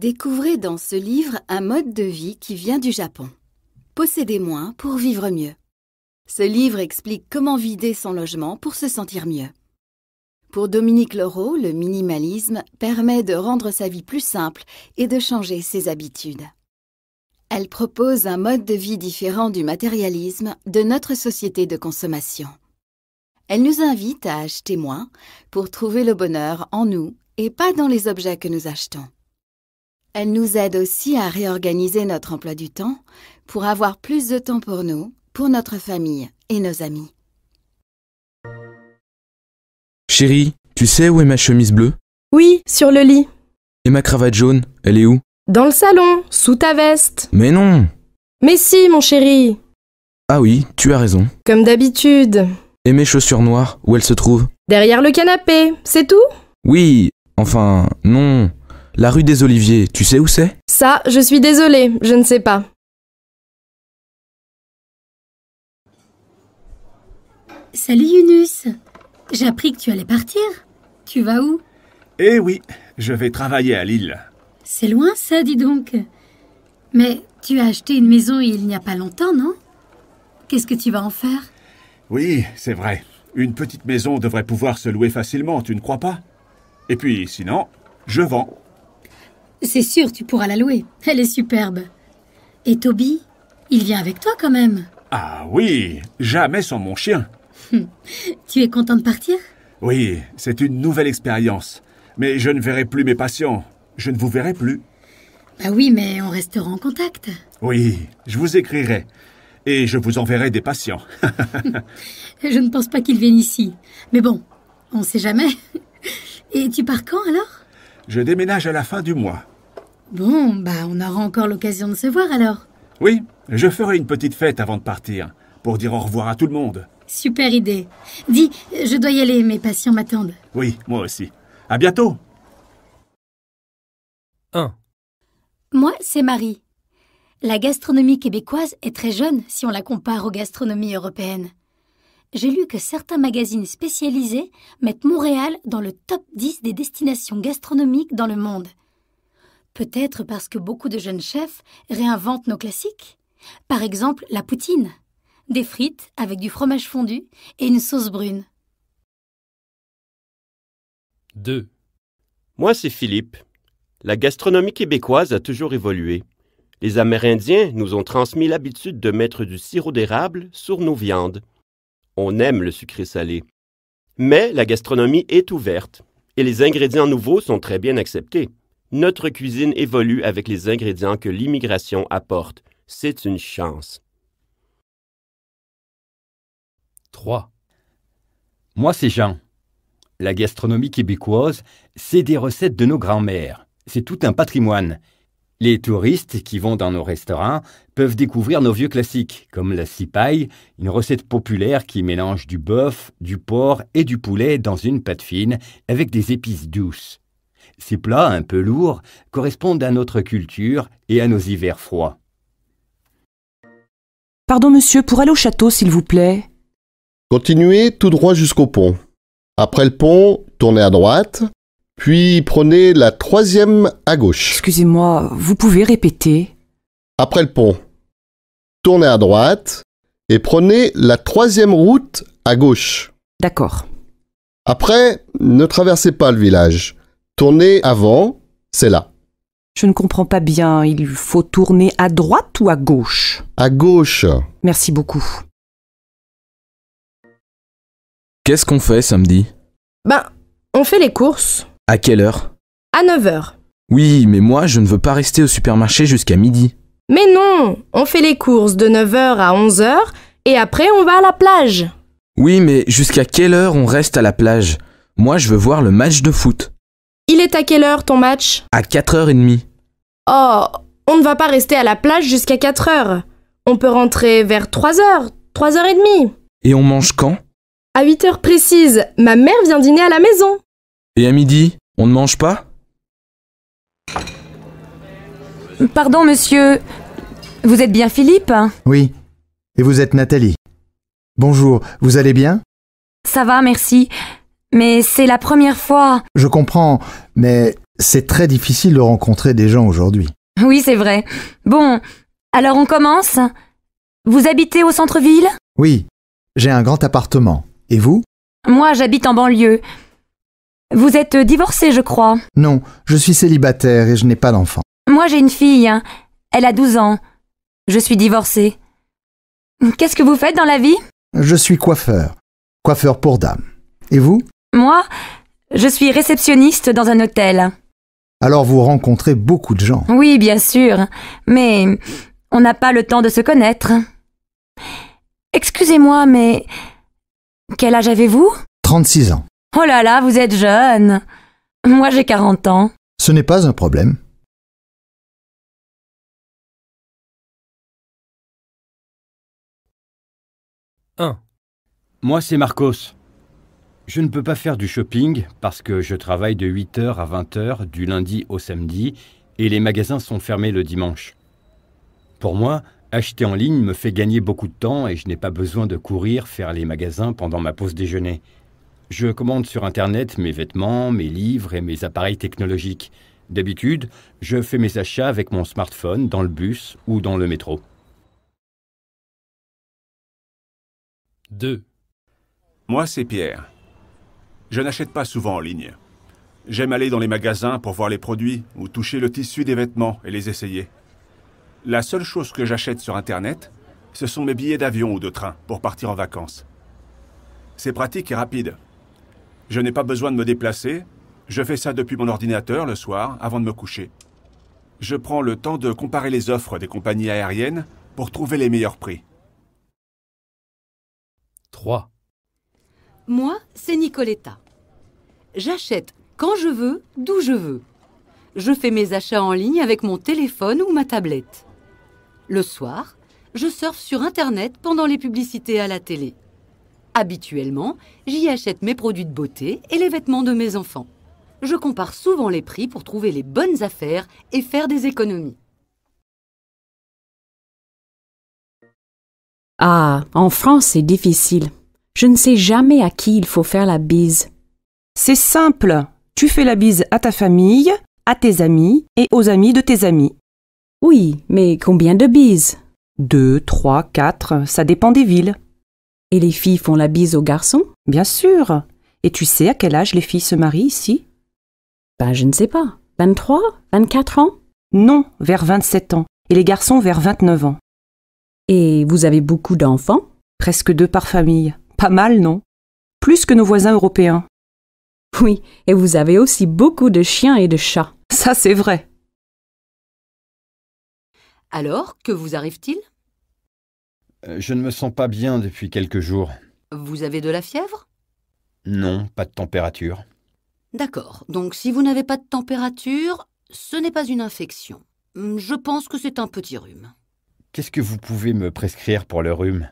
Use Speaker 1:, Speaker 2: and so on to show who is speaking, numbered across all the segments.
Speaker 1: Découvrez dans ce livre un mode de vie qui vient du Japon. Possédez moins pour vivre mieux. Ce livre explique comment vider son logement pour se sentir mieux. Pour Dominique Leroux, le minimalisme permet de rendre sa vie plus simple et de changer ses habitudes. Elle propose un mode de vie différent du matérialisme de notre société de consommation. Elle nous invite à acheter moins pour trouver le bonheur en nous et pas dans les objets que nous achetons. Elle nous aide aussi à réorganiser notre emploi du temps pour avoir plus de temps pour nous, pour notre famille et nos amis.
Speaker 2: Chérie, tu sais où est ma chemise bleue
Speaker 3: Oui, sur le lit.
Speaker 2: Et ma cravate jaune, elle est où
Speaker 3: Dans le salon, sous ta veste. Mais non Mais si, mon chéri
Speaker 2: Ah oui, tu as raison.
Speaker 3: Comme d'habitude.
Speaker 2: Et mes chaussures noires, où elles se trouvent
Speaker 3: Derrière le canapé, c'est tout
Speaker 2: Oui, enfin, non. La rue des Oliviers, tu sais où c'est
Speaker 3: Ça, je suis désolée, je ne sais pas.
Speaker 4: Salut Yunus J'ai appris que tu allais partir. Tu vas où
Speaker 5: Eh oui, je vais travailler à Lille.
Speaker 4: C'est loin ça, dis donc. Mais tu as acheté une maison il n'y a pas longtemps, non Qu'est-ce que tu vas en faire
Speaker 5: Oui, c'est vrai. Une petite maison devrait pouvoir se louer facilement, tu ne crois pas Et puis, sinon, je vends.
Speaker 4: C'est sûr, tu pourras la louer. Elle est superbe. Et Toby, il vient avec toi quand même.
Speaker 5: Ah oui, jamais sans mon chien. Hum.
Speaker 4: tu es content de partir
Speaker 5: Oui, c'est une nouvelle expérience. Mais je ne verrai plus mes patients. Je ne vous verrai plus.
Speaker 4: Bah oui, mais on restera en contact.
Speaker 5: Oui, je vous écrirai. Et je vous enverrai des patients.
Speaker 4: je ne pense pas qu'ils viennent ici. Mais bon, on ne sait jamais. Et tu pars quand alors
Speaker 5: Je déménage à la fin du mois.
Speaker 4: Bon, bah on aura encore l'occasion de se voir alors.
Speaker 5: Oui, je ferai une petite fête avant de partir, pour dire au revoir à tout le monde.
Speaker 4: Super idée. Dis, je dois y aller, mes patients m'attendent.
Speaker 5: Oui, moi aussi. À bientôt. 1.
Speaker 4: Moi, c'est Marie. La gastronomie québécoise est très jeune si on la compare aux gastronomies européennes. J'ai lu que certains magazines spécialisés mettent Montréal dans le top 10 des destinations gastronomiques dans le monde, Peut-être parce que beaucoup de jeunes chefs réinventent nos classiques. Par exemple, la poutine. Des frites avec du fromage fondu et une sauce brune.
Speaker 6: 2. Moi, c'est Philippe. La gastronomie québécoise a toujours évolué. Les Amérindiens nous ont transmis l'habitude de mettre du sirop d'érable sur nos viandes. On aime le sucré salé. Mais la gastronomie est ouverte et les ingrédients nouveaux sont très bien acceptés. Notre cuisine évolue avec les ingrédients que l'immigration apporte. C'est une chance.
Speaker 7: 3. Moi, c'est Jean. La gastronomie québécoise, c'est des recettes de nos grands-mères. C'est tout un patrimoine. Les touristes qui vont dans nos restaurants peuvent découvrir nos vieux classiques, comme la cipaille, une recette populaire qui mélange du bœuf, du porc et du poulet dans une pâte fine avec des épices douces. Ces plats un peu lourds correspondent à notre culture et à nos hivers froids.
Speaker 8: Pardon monsieur, pour aller au château s'il vous plaît Continuez tout droit jusqu'au pont. Après le pont, tournez à droite, puis prenez la troisième à gauche. Excusez-moi, vous pouvez répéter Après le pont, tournez à droite et prenez la troisième route à gauche. D'accord. Après, ne traversez pas le village. Tourner avant, c'est là.
Speaker 9: Je ne comprends pas bien. Il faut tourner à droite ou à gauche
Speaker 8: À gauche.
Speaker 9: Merci beaucoup.
Speaker 10: Qu'est-ce qu'on fait samedi
Speaker 3: Ben, on fait les courses.
Speaker 10: À quelle heure
Speaker 3: À 9h.
Speaker 10: Oui, mais
Speaker 2: moi, je ne veux pas rester au supermarché jusqu'à midi.
Speaker 3: Mais non, on fait les courses de 9h à 11h et après on va à la plage.
Speaker 2: Oui, mais jusqu'à quelle heure on reste à la plage Moi, je veux voir le match de foot.
Speaker 3: Il est à quelle heure ton match
Speaker 2: À 4h30.
Speaker 3: Oh, on ne va pas rester à la plage jusqu'à 4h. On peut rentrer vers 3h, 3h30.
Speaker 2: Et on mange quand
Speaker 3: À 8h précise. Ma
Speaker 11: mère vient dîner à la maison.
Speaker 2: Et à midi, on ne mange pas
Speaker 11: Pardon, monsieur. Vous êtes bien Philippe
Speaker 12: Oui. Et vous êtes Nathalie. Bonjour, vous allez bien
Speaker 11: Ça va, merci. Mais c'est la première fois.
Speaker 12: Je comprends, mais c'est très difficile de rencontrer des gens aujourd'hui.
Speaker 11: Oui, c'est vrai. Bon, alors on commence. Vous habitez au centre-ville
Speaker 12: Oui, j'ai un grand appartement. Et vous
Speaker 11: Moi, j'habite en banlieue. Vous êtes divorcée, je crois.
Speaker 12: Non, je suis célibataire et je n'ai pas d'enfant.
Speaker 11: Moi, j'ai une fille. Elle a 12 ans. Je suis divorcée. Qu'est-ce que vous faites dans la vie
Speaker 12: Je suis coiffeur. Coiffeur pour dames. Et vous
Speaker 11: moi, je suis réceptionniste dans un hôtel.
Speaker 12: Alors vous rencontrez beaucoup de gens.
Speaker 11: Oui, bien sûr, mais on n'a pas le temps de se connaître. Excusez-moi, mais quel âge avez-vous
Speaker 12: 36 ans.
Speaker 11: Oh là là, vous êtes jeune. Moi j'ai 40 ans.
Speaker 12: Ce n'est pas un problème.
Speaker 13: Moi, c'est Marcos. Je ne peux
Speaker 7: pas faire du shopping parce que je travaille de 8h à 20h du lundi au samedi et les magasins sont fermés le dimanche. Pour moi, acheter en ligne me fait gagner beaucoup de temps et je n'ai pas besoin de courir faire les magasins pendant ma pause déjeuner. Je commande sur Internet mes vêtements, mes livres et mes appareils technologiques. D'habitude,
Speaker 10: je fais mes achats avec mon smartphone dans le bus ou dans le métro.
Speaker 5: 2. Moi, c'est Pierre. Je n'achète pas souvent en ligne. J'aime aller dans les magasins pour voir les produits ou toucher le tissu des vêtements et les essayer. La seule chose que j'achète sur Internet, ce sont mes billets d'avion ou de train pour partir en vacances. C'est pratique et rapide. Je n'ai pas besoin de me déplacer, je fais ça depuis mon ordinateur le soir avant de me coucher. Je prends le temps de comparer les offres des compagnies aériennes pour trouver les meilleurs prix. 3.
Speaker 9: Moi, c'est Nicoletta. J'achète quand je veux, d'où je veux. Je fais mes achats en ligne avec mon téléphone ou ma tablette. Le soir, je surfe sur Internet pendant les publicités à la télé. Habituellement, j'y achète mes produits de beauté et les vêtements de mes enfants. Je compare souvent les prix pour trouver les bonnes affaires et faire des économies.
Speaker 14: Ah, en France, c'est difficile. Je ne sais jamais à qui il faut faire la bise. C'est simple. Tu fais la bise à ta famille, à tes amis et aux amis de tes amis. Oui, mais combien de bises Deux, trois, quatre, ça dépend des villes. Et les filles font la bise aux garçons Bien sûr. Et tu sais à quel âge les filles se marient ici Ben, je ne sais pas. 23 24 ans Non, vers 27 ans. Et les garçons vers 29 ans. Et vous avez beaucoup d'enfants Presque deux par famille. Pas mal, non Plus que nos voisins européens.
Speaker 9: Oui, et vous avez aussi beaucoup de chiens et de chats. Ça, c'est vrai. Alors, que vous arrive-t-il
Speaker 7: euh, Je ne me sens pas bien depuis quelques jours.
Speaker 9: Vous avez de la fièvre
Speaker 7: Non, pas de température.
Speaker 15: D'accord, donc si vous n'avez pas de température, ce n'est pas une infection. Hum, je pense que c'est un petit rhume.
Speaker 7: Qu'est-ce que vous pouvez me prescrire pour le rhume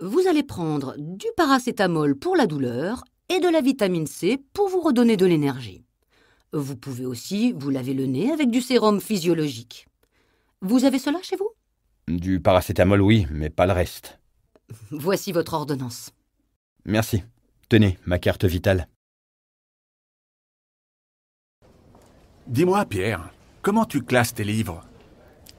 Speaker 15: vous allez prendre du paracétamol pour la douleur et de la
Speaker 9: vitamine C pour vous redonner de l'énergie. Vous pouvez aussi vous laver le nez avec du sérum physiologique. Vous avez cela chez vous
Speaker 7: Du paracétamol, oui, mais pas
Speaker 10: le reste.
Speaker 9: Voici votre ordonnance.
Speaker 10: Merci. Tenez, ma carte vitale. Dis-moi, Pierre, comment tu classes tes livres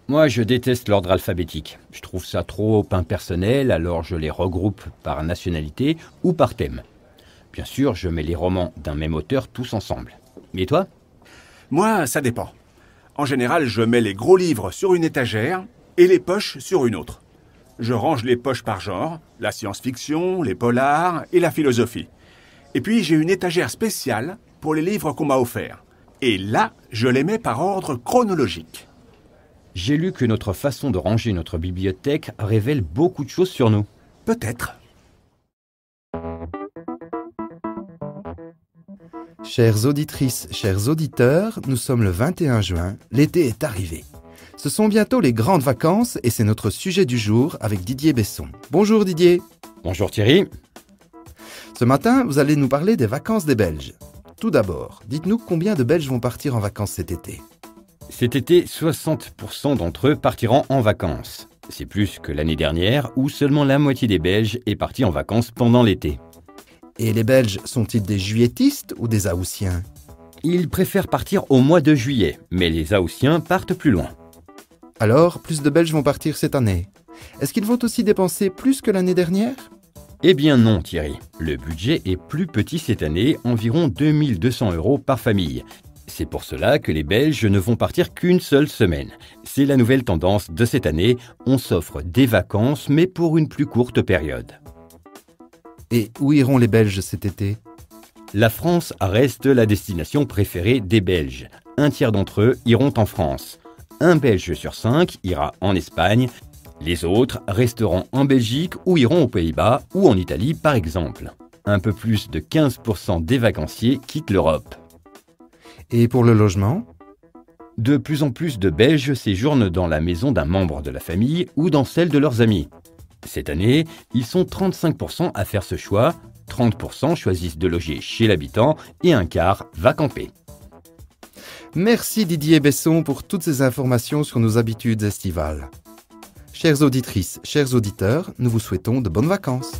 Speaker 10: moi, je déteste l'ordre alphabétique. Je trouve ça trop
Speaker 7: impersonnel, alors je les regroupe par nationalité ou par thème. Bien sûr, je
Speaker 5: mets les romans d'un même auteur tous ensemble. Et toi Moi, ça dépend. En général, je mets les gros livres sur une étagère et les poches sur une autre. Je range les poches par genre, la science-fiction, les polars et la philosophie. Et puis j'ai une étagère spéciale pour les livres qu'on m'a offerts. Et là, je les mets par ordre chronologique. J'ai lu que notre façon de ranger notre bibliothèque révèle beaucoup
Speaker 7: de choses sur nous. Peut-être. Chères auditrices, chers auditeurs, nous sommes le 21 juin, l'été est arrivé. Ce sont bientôt les grandes vacances et c'est notre sujet du jour avec Didier Besson. Bonjour Didier. Bonjour Thierry. Ce matin, vous allez nous parler des vacances des Belges. Tout d'abord, dites-nous combien de Belges vont partir en vacances cet été. Cet été, 60% d'entre eux partiront en vacances. C'est plus que l'année dernière où seulement la moitié des Belges est partie en vacances pendant l'été. Et les Belges sont-ils des juilletistes ou des Haussiens Ils préfèrent partir au mois de juillet, mais les Haussiens partent plus loin. Alors, plus de Belges vont partir cette année. Est-ce qu'ils vont aussi
Speaker 8: dépenser plus que l'année dernière
Speaker 7: Eh bien non, Thierry. Le budget est plus petit cette année, environ 2200 euros par famille, c'est pour cela que les Belges ne vont partir qu'une seule semaine. C'est la nouvelle tendance de cette année, on s'offre des vacances mais pour une plus courte période. Et où iront les Belges cet été La France reste la destination préférée des Belges. Un tiers d'entre eux iront en France. Un Belge sur cinq ira en Espagne. Les autres resteront en Belgique ou iront aux Pays-Bas ou en Italie par exemple. Un peu plus de 15% des vacanciers quittent l'Europe. Et pour le logement De plus en plus de Belges séjournent dans la maison d'un membre de la famille ou dans celle de leurs amis. Cette année, ils sont 35% à faire ce choix, 30% choisissent de loger chez l'habitant et un quart va camper. Merci Didier Besson
Speaker 16: pour toutes ces informations sur nos habitudes estivales. Chères auditrices, chers auditeurs, nous vous souhaitons de bonnes vacances.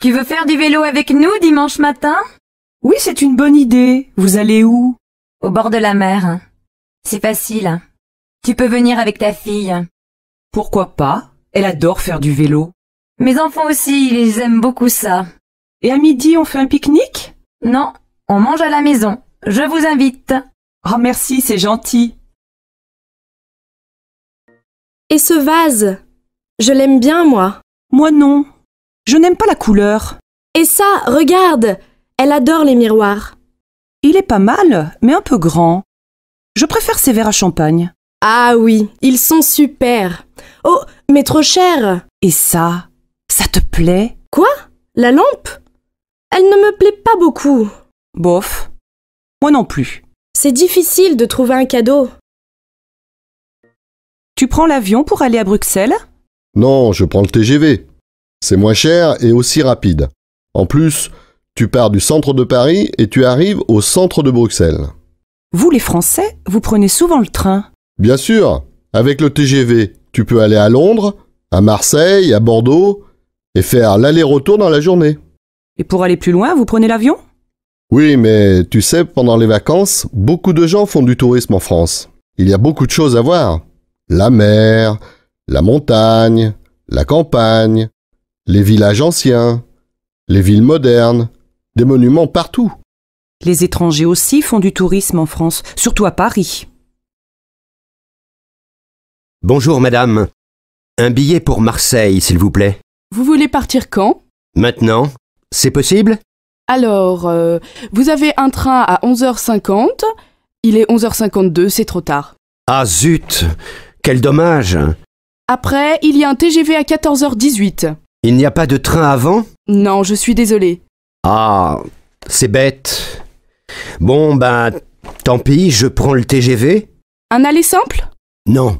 Speaker 11: Tu veux faire du vélo avec nous dimanche matin oui, c'est une bonne idée. Vous allez où Au bord de la mer. Hein. C'est facile. Hein. Tu peux venir avec ta fille.
Speaker 14: Pourquoi pas Elle adore faire du vélo.
Speaker 11: Mes enfants aussi, ils aiment beaucoup ça. Et à midi, on fait un pique-nique Non, on mange à la maison. Je vous invite.
Speaker 9: Oh merci, c'est gentil. Et ce
Speaker 3: vase Je l'aime bien, moi. Moi non. Je n'aime pas la couleur. Et ça, regarde elle adore les miroirs. Il est pas mal,
Speaker 14: mais un peu grand. Je préfère ces verres à champagne.
Speaker 3: Ah oui, ils sont super.
Speaker 14: Oh, mais trop cher. Et ça, ça te plaît Quoi La lampe
Speaker 9: Elle ne me plaît pas beaucoup. Bof. Moi non plus. C'est difficile de trouver un cadeau. Tu prends l'avion pour aller à
Speaker 8: Bruxelles Non, je prends le TGV. C'est moins cher et aussi rapide. En plus, tu pars du centre de Paris et tu arrives au centre de Bruxelles.
Speaker 14: Vous les Français, vous prenez souvent le train.
Speaker 8: Bien sûr, avec le TGV, tu peux aller à Londres, à Marseille, à Bordeaux, et faire l'aller-retour dans la journée. Et pour aller plus loin, vous prenez l'avion Oui, mais tu sais, pendant les vacances, beaucoup de gens font du tourisme en France. Il y a beaucoup de choses à voir. La mer, la montagne, la campagne, les villages anciens, les villes modernes, des monuments partout. Les étrangers aussi font du tourisme en
Speaker 14: France,
Speaker 10: surtout à Paris. Bonjour madame. Un billet pour Marseille, s'il vous plaît.
Speaker 17: Vous voulez partir quand
Speaker 10: Maintenant. C'est possible
Speaker 17: Alors, euh, vous avez un train à 11h50. Il est 11h52, c'est trop tard.
Speaker 10: Ah zut Quel dommage
Speaker 17: Après, il y a un TGV à 14h18.
Speaker 7: Il n'y a pas de train avant
Speaker 17: Non, je suis désolée.
Speaker 7: Ah, c'est bête. Bon, ben, tant
Speaker 10: pis, je prends le TGV.
Speaker 17: Un aller simple
Speaker 10: Non,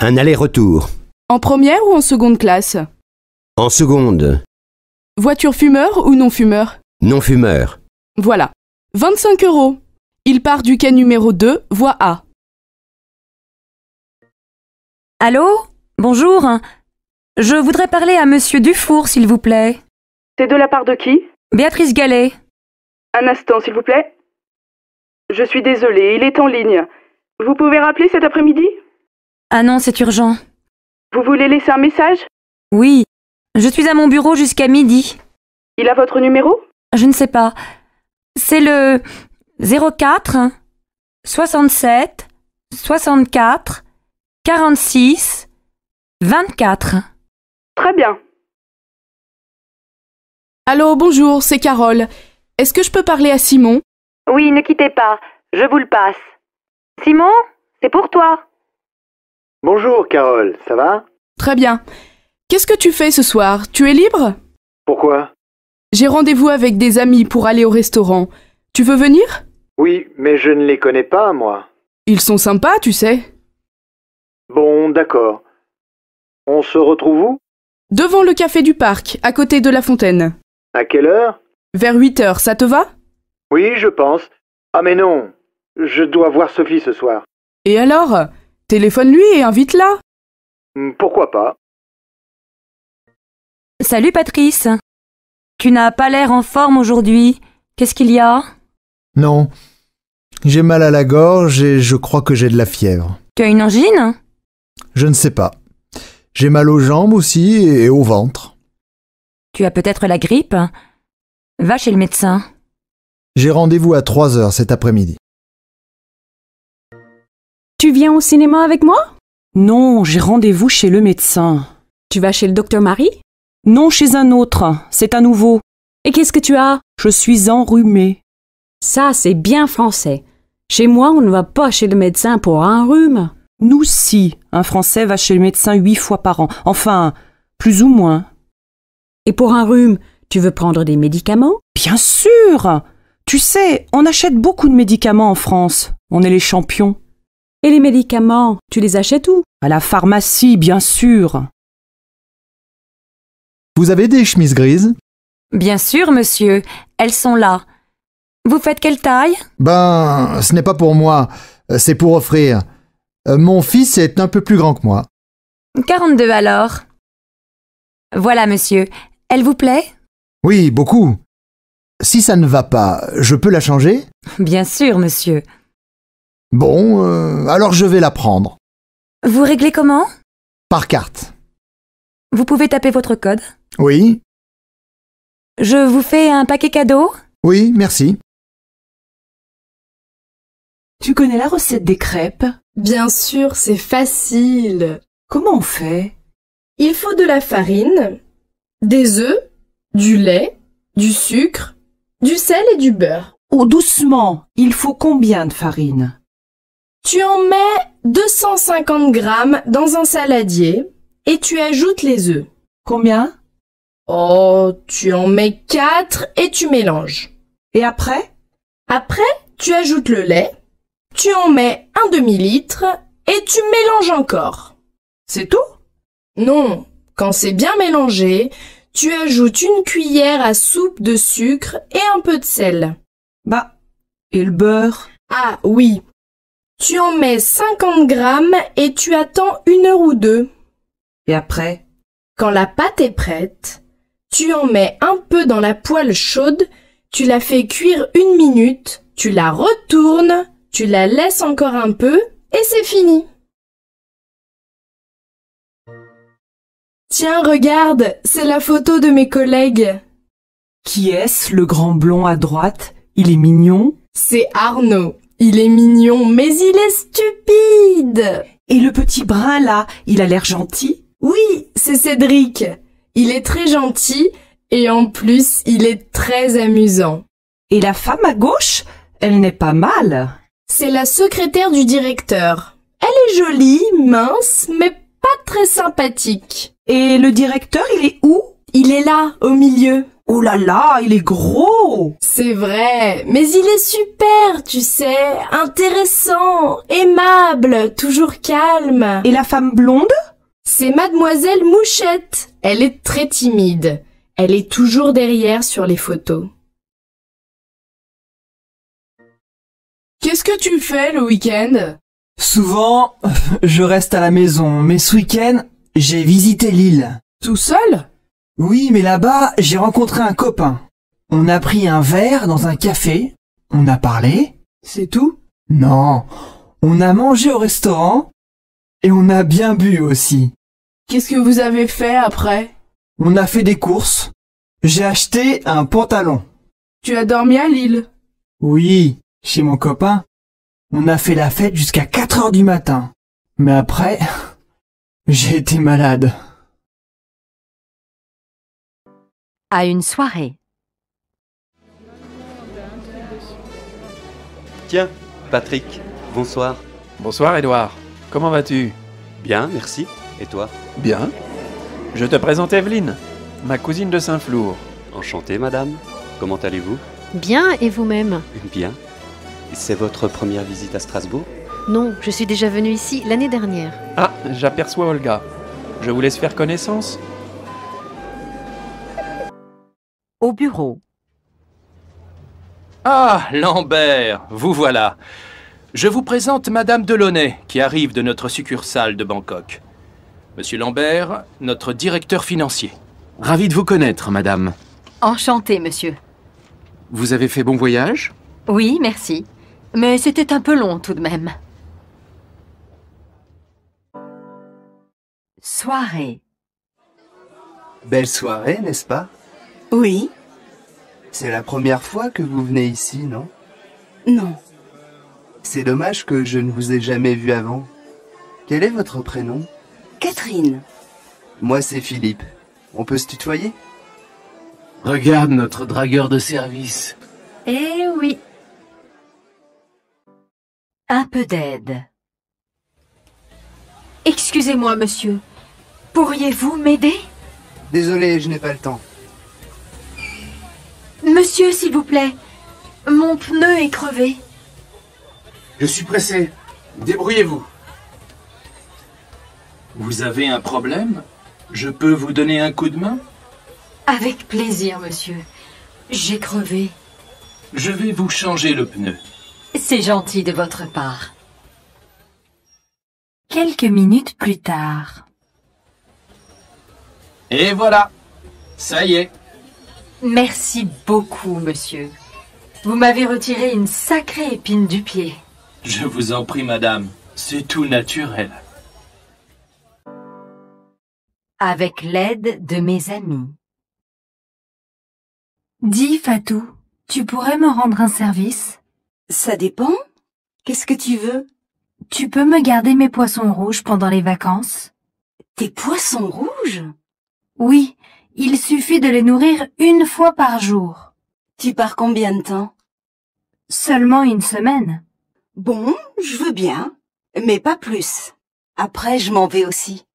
Speaker 10: un aller-retour.
Speaker 17: En première ou en seconde classe
Speaker 10: En seconde.
Speaker 17: Voiture fumeur ou non fumeur
Speaker 10: Non fumeur.
Speaker 17: Voilà. 25 euros. Il part du quai
Speaker 9: numéro 2, voie A. Allô
Speaker 11: Bonjour. Je voudrais parler à Monsieur Dufour, s'il vous plaît. C'est de la part de qui Béatrice Gallet. Un instant, s'il vous plaît. Je suis désolée,
Speaker 17: il est en ligne. Vous pouvez rappeler cet après-midi
Speaker 11: Ah non, c'est urgent. Vous voulez laisser un message Oui. Je suis à mon bureau jusqu'à midi. Il a votre numéro Je ne sais pas. C'est le 04 67 64 46
Speaker 9: 24. Très bien. Allô,
Speaker 17: bonjour, c'est Carole. Est-ce que je peux parler à Simon Oui, ne quittez pas, je vous le passe. Simon, c'est pour toi.
Speaker 12: Bonjour Carole, ça va
Speaker 17: Très bien. Qu'est-ce que tu fais ce soir Tu es libre Pourquoi J'ai rendez-vous avec des amis pour aller au restaurant. Tu veux venir
Speaker 12: Oui, mais je ne les connais pas, moi.
Speaker 17: Ils sont sympas, tu sais.
Speaker 12: Bon, d'accord. On se retrouve où
Speaker 17: Devant le café du parc, à côté de la fontaine.
Speaker 12: À quelle heure
Speaker 17: Vers 8 heures, ça te va
Speaker 12: Oui, je pense. Ah mais non, je dois voir Sophie ce soir.
Speaker 17: Et alors Téléphone-lui et invite-la.
Speaker 12: Hmm, pourquoi pas
Speaker 9: Salut Patrice. Tu n'as pas
Speaker 11: l'air en forme aujourd'hui. Qu'est-ce qu'il y a
Speaker 12: Non. J'ai mal à la gorge et je crois que j'ai de la fièvre.
Speaker 11: Tu as une angine
Speaker 12: Je ne sais pas. J'ai mal aux jambes aussi et au ventre.
Speaker 11: Tu as peut-être la grippe Va chez le médecin.
Speaker 12: J'ai rendez-vous à 3 heures cet après-midi.
Speaker 9: Tu viens au cinéma avec moi Non, j'ai rendez-vous chez
Speaker 14: le médecin. Tu vas chez le docteur Marie Non, chez un autre. C'est à nouveau. Et qu'est-ce que tu as Je suis enrhumée. Ça, c'est bien français. Chez moi, on ne va pas chez le médecin pour un rhume. Nous, si. Un Français va chez le médecin huit fois par an. Enfin, plus ou moins. Et pour un rhume, tu veux prendre des médicaments Bien sûr Tu sais, on achète beaucoup de médicaments en France. On est les champions. Et les médicaments, tu les achètes où À la pharmacie, bien
Speaker 12: sûr. Vous avez des chemises grises
Speaker 11: Bien sûr, monsieur. Elles sont là. Vous faites quelle taille
Speaker 12: Ben, ce n'est pas pour moi. Euh, c'est pour offrir. Euh, mon fils est un peu plus grand que moi.
Speaker 11: 42 alors. Voilà, monsieur. Elle vous plaît
Speaker 12: Oui, beaucoup. Si ça ne va pas, je peux la changer
Speaker 11: Bien sûr, monsieur.
Speaker 12: Bon, euh, alors je vais la prendre.
Speaker 11: Vous réglez comment
Speaker 12: Par
Speaker 13: carte.
Speaker 9: Vous pouvez taper votre code
Speaker 13: Oui. Je vous
Speaker 11: fais un paquet cadeau
Speaker 12: Oui, merci.
Speaker 9: Tu connais la recette des crêpes Bien sûr, c'est facile. Comment on fait
Speaker 3: Il faut de la farine, des œufs, du lait, du sucre, du sel et du beurre. Oh, doucement, il faut combien de farine Tu en mets 250 grammes dans un saladier et tu ajoutes les œufs. Combien Oh, tu en mets 4 et tu mélanges. Et après Après, tu ajoutes le lait, tu en mets un demi-litre et tu mélanges encore. C'est tout Non, quand c'est bien mélangé, tu ajoutes une cuillère à soupe de sucre et un peu de sel. Bah, et le beurre Ah oui. Tu en mets 50 grammes et tu attends une heure ou deux. Et après Quand la pâte est prête, tu en mets un peu dans la poêle chaude, tu la fais cuire une minute, tu la retournes, tu la laisses encore un peu et c'est fini. Tiens, regarde, c'est la photo de mes collègues.
Speaker 14: Qui est-ce, le grand blond à droite Il est mignon
Speaker 3: C'est Arnaud. Il est mignon, mais il est stupide Et le petit brun là, il a l'air gentil Oui, c'est Cédric. Il est très gentil et en plus, il est très amusant. Et la femme à gauche Elle n'est pas mal. C'est la secrétaire du directeur. Elle est jolie, mince, mais pas très sympathique. Et le directeur, il est où Il est là, au milieu. Oh là là, il est gros C'est vrai, mais il est super, tu sais, intéressant, aimable, toujours calme. Et la femme blonde C'est mademoiselle Mouchette. Elle est très timide. Elle est toujours derrière sur les
Speaker 10: photos.
Speaker 13: Qu'est-ce que tu fais
Speaker 17: le week-end
Speaker 10: Souvent, je reste à la maison, mais ce week-end, j'ai visité l'île. Tout seul Oui, mais là-bas, j'ai rencontré un copain. On a pris un verre dans un café, on a parlé. C'est tout Non, on a mangé au restaurant et on a bien bu aussi.
Speaker 17: Qu'est-ce que vous avez fait après On a fait des courses. J'ai acheté un
Speaker 10: pantalon. Tu as dormi à Lille Oui, chez mon copain. On a fait la fête jusqu'à 4 heures du matin. Mais après, j'ai été
Speaker 13: malade.
Speaker 15: À une soirée.
Speaker 10: Tiens, Patrick,
Speaker 6: bonsoir. Bonsoir, Edouard. Comment vas-tu Bien, merci. Et toi Bien. Je te présente Evelyne, ma cousine de Saint-Flour. Enchantée, madame. Comment allez-vous
Speaker 1: Bien, et vous-même
Speaker 6: Bien. C'est votre première visite à Strasbourg
Speaker 1: Non, je suis déjà venue ici l'année dernière.
Speaker 6: Ah, j'aperçois Olga. Je vous laisse faire connaissance.
Speaker 9: Au bureau.
Speaker 2: Ah, Lambert, vous voilà. Je vous présente Madame Delaunay, qui arrive de notre succursale de Bangkok. Monsieur Lambert, notre directeur financier. Ravi de vous connaître, madame.
Speaker 15: Enchanté, monsieur.
Speaker 2: Vous avez fait bon voyage
Speaker 15: Oui, merci. Mais c'était un peu long tout de même. Soirée.
Speaker 18: Belle soirée, n'est-ce pas Oui. C'est la première fois que vous venez ici, non Non. C'est dommage que je ne vous ai jamais vu avant. Quel est votre prénom Catherine. Moi, c'est Philippe. On peut se tutoyer Regarde notre
Speaker 2: dragueur de service.
Speaker 15: Eh oui, un peu d'aide. Excusez-moi, monsieur. Pourriez-vous m'aider Désolé, je n'ai pas le temps. Monsieur, s'il vous plaît. Mon pneu est crevé.
Speaker 4: Je
Speaker 2: suis pressé. Débrouillez-vous. Vous avez un problème Je peux vous donner un coup de main
Speaker 15: Avec plaisir, monsieur.
Speaker 2: J'ai crevé. Je vais vous changer le pneu.
Speaker 15: C'est gentil de votre part. Quelques minutes plus tard.
Speaker 2: Et voilà. Ça y est.
Speaker 15: Merci beaucoup, monsieur. Vous m'avez retiré une sacrée épine du pied.
Speaker 2: Je
Speaker 10: vous en prie, madame. C'est tout naturel.
Speaker 9: Avec l'aide de mes amis. Dis, Fatou, tu pourrais me rendre un service ça dépend. Qu'est-ce que
Speaker 15: tu veux Tu peux me garder mes poissons rouges pendant les vacances Tes poissons rouges Oui, il suffit de les nourrir une fois par jour. Tu pars combien de temps Seulement une semaine. Bon,
Speaker 9: je veux bien, mais pas plus. Après, je m'en vais aussi.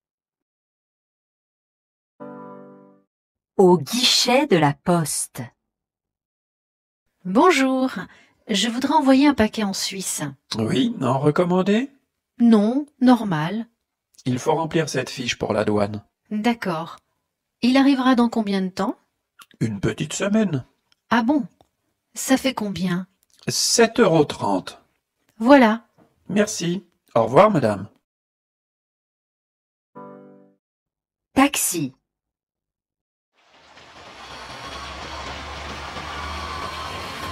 Speaker 9: Au guichet de la poste. Bonjour, je voudrais envoyer un paquet en Suisse.
Speaker 6: Oui, non recommandé
Speaker 1: Non, normal.
Speaker 6: Il faut remplir cette fiche pour la douane.
Speaker 1: D'accord. Il arrivera dans combien de temps
Speaker 6: Une petite semaine.
Speaker 1: Ah bon Ça fait combien
Speaker 6: 7,30 euros.
Speaker 1: Voilà.
Speaker 13: Merci. Au revoir, madame.
Speaker 16: Taxi.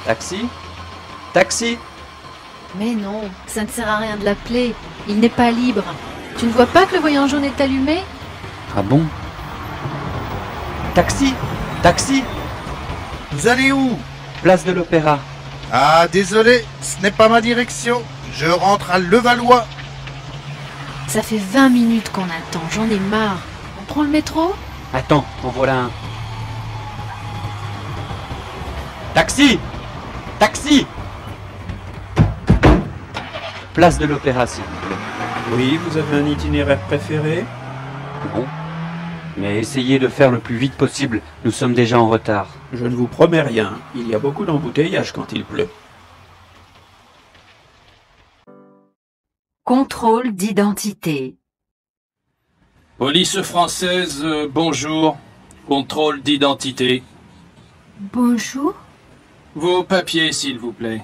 Speaker 16: Taxi Taxi Mais non,
Speaker 1: ça ne sert à rien de l'appeler. Il n'est pas libre. Tu ne vois pas que le voyant jaune est allumé
Speaker 16: Ah bon Taxi Taxi Vous
Speaker 18: allez où Place de l'Opéra. Ah, désolé, ce n'est pas ma direction. Je rentre à Levallois.
Speaker 1: Ça fait 20 minutes qu'on attend, j'en ai marre. On prend le métro
Speaker 6: Attends, en voilà un. Taxi Taxi place de l'opération. Oui, vous avez un itinéraire préféré Bon, Mais essayez de faire le plus vite possible. Nous sommes déjà en retard. Je ne vous promets rien. Il y a beaucoup d'embouteillages quand il pleut.
Speaker 15: Contrôle d'identité.
Speaker 6: Police
Speaker 2: française, euh, bonjour. Contrôle d'identité. Bonjour. Vos papiers, s'il vous plaît.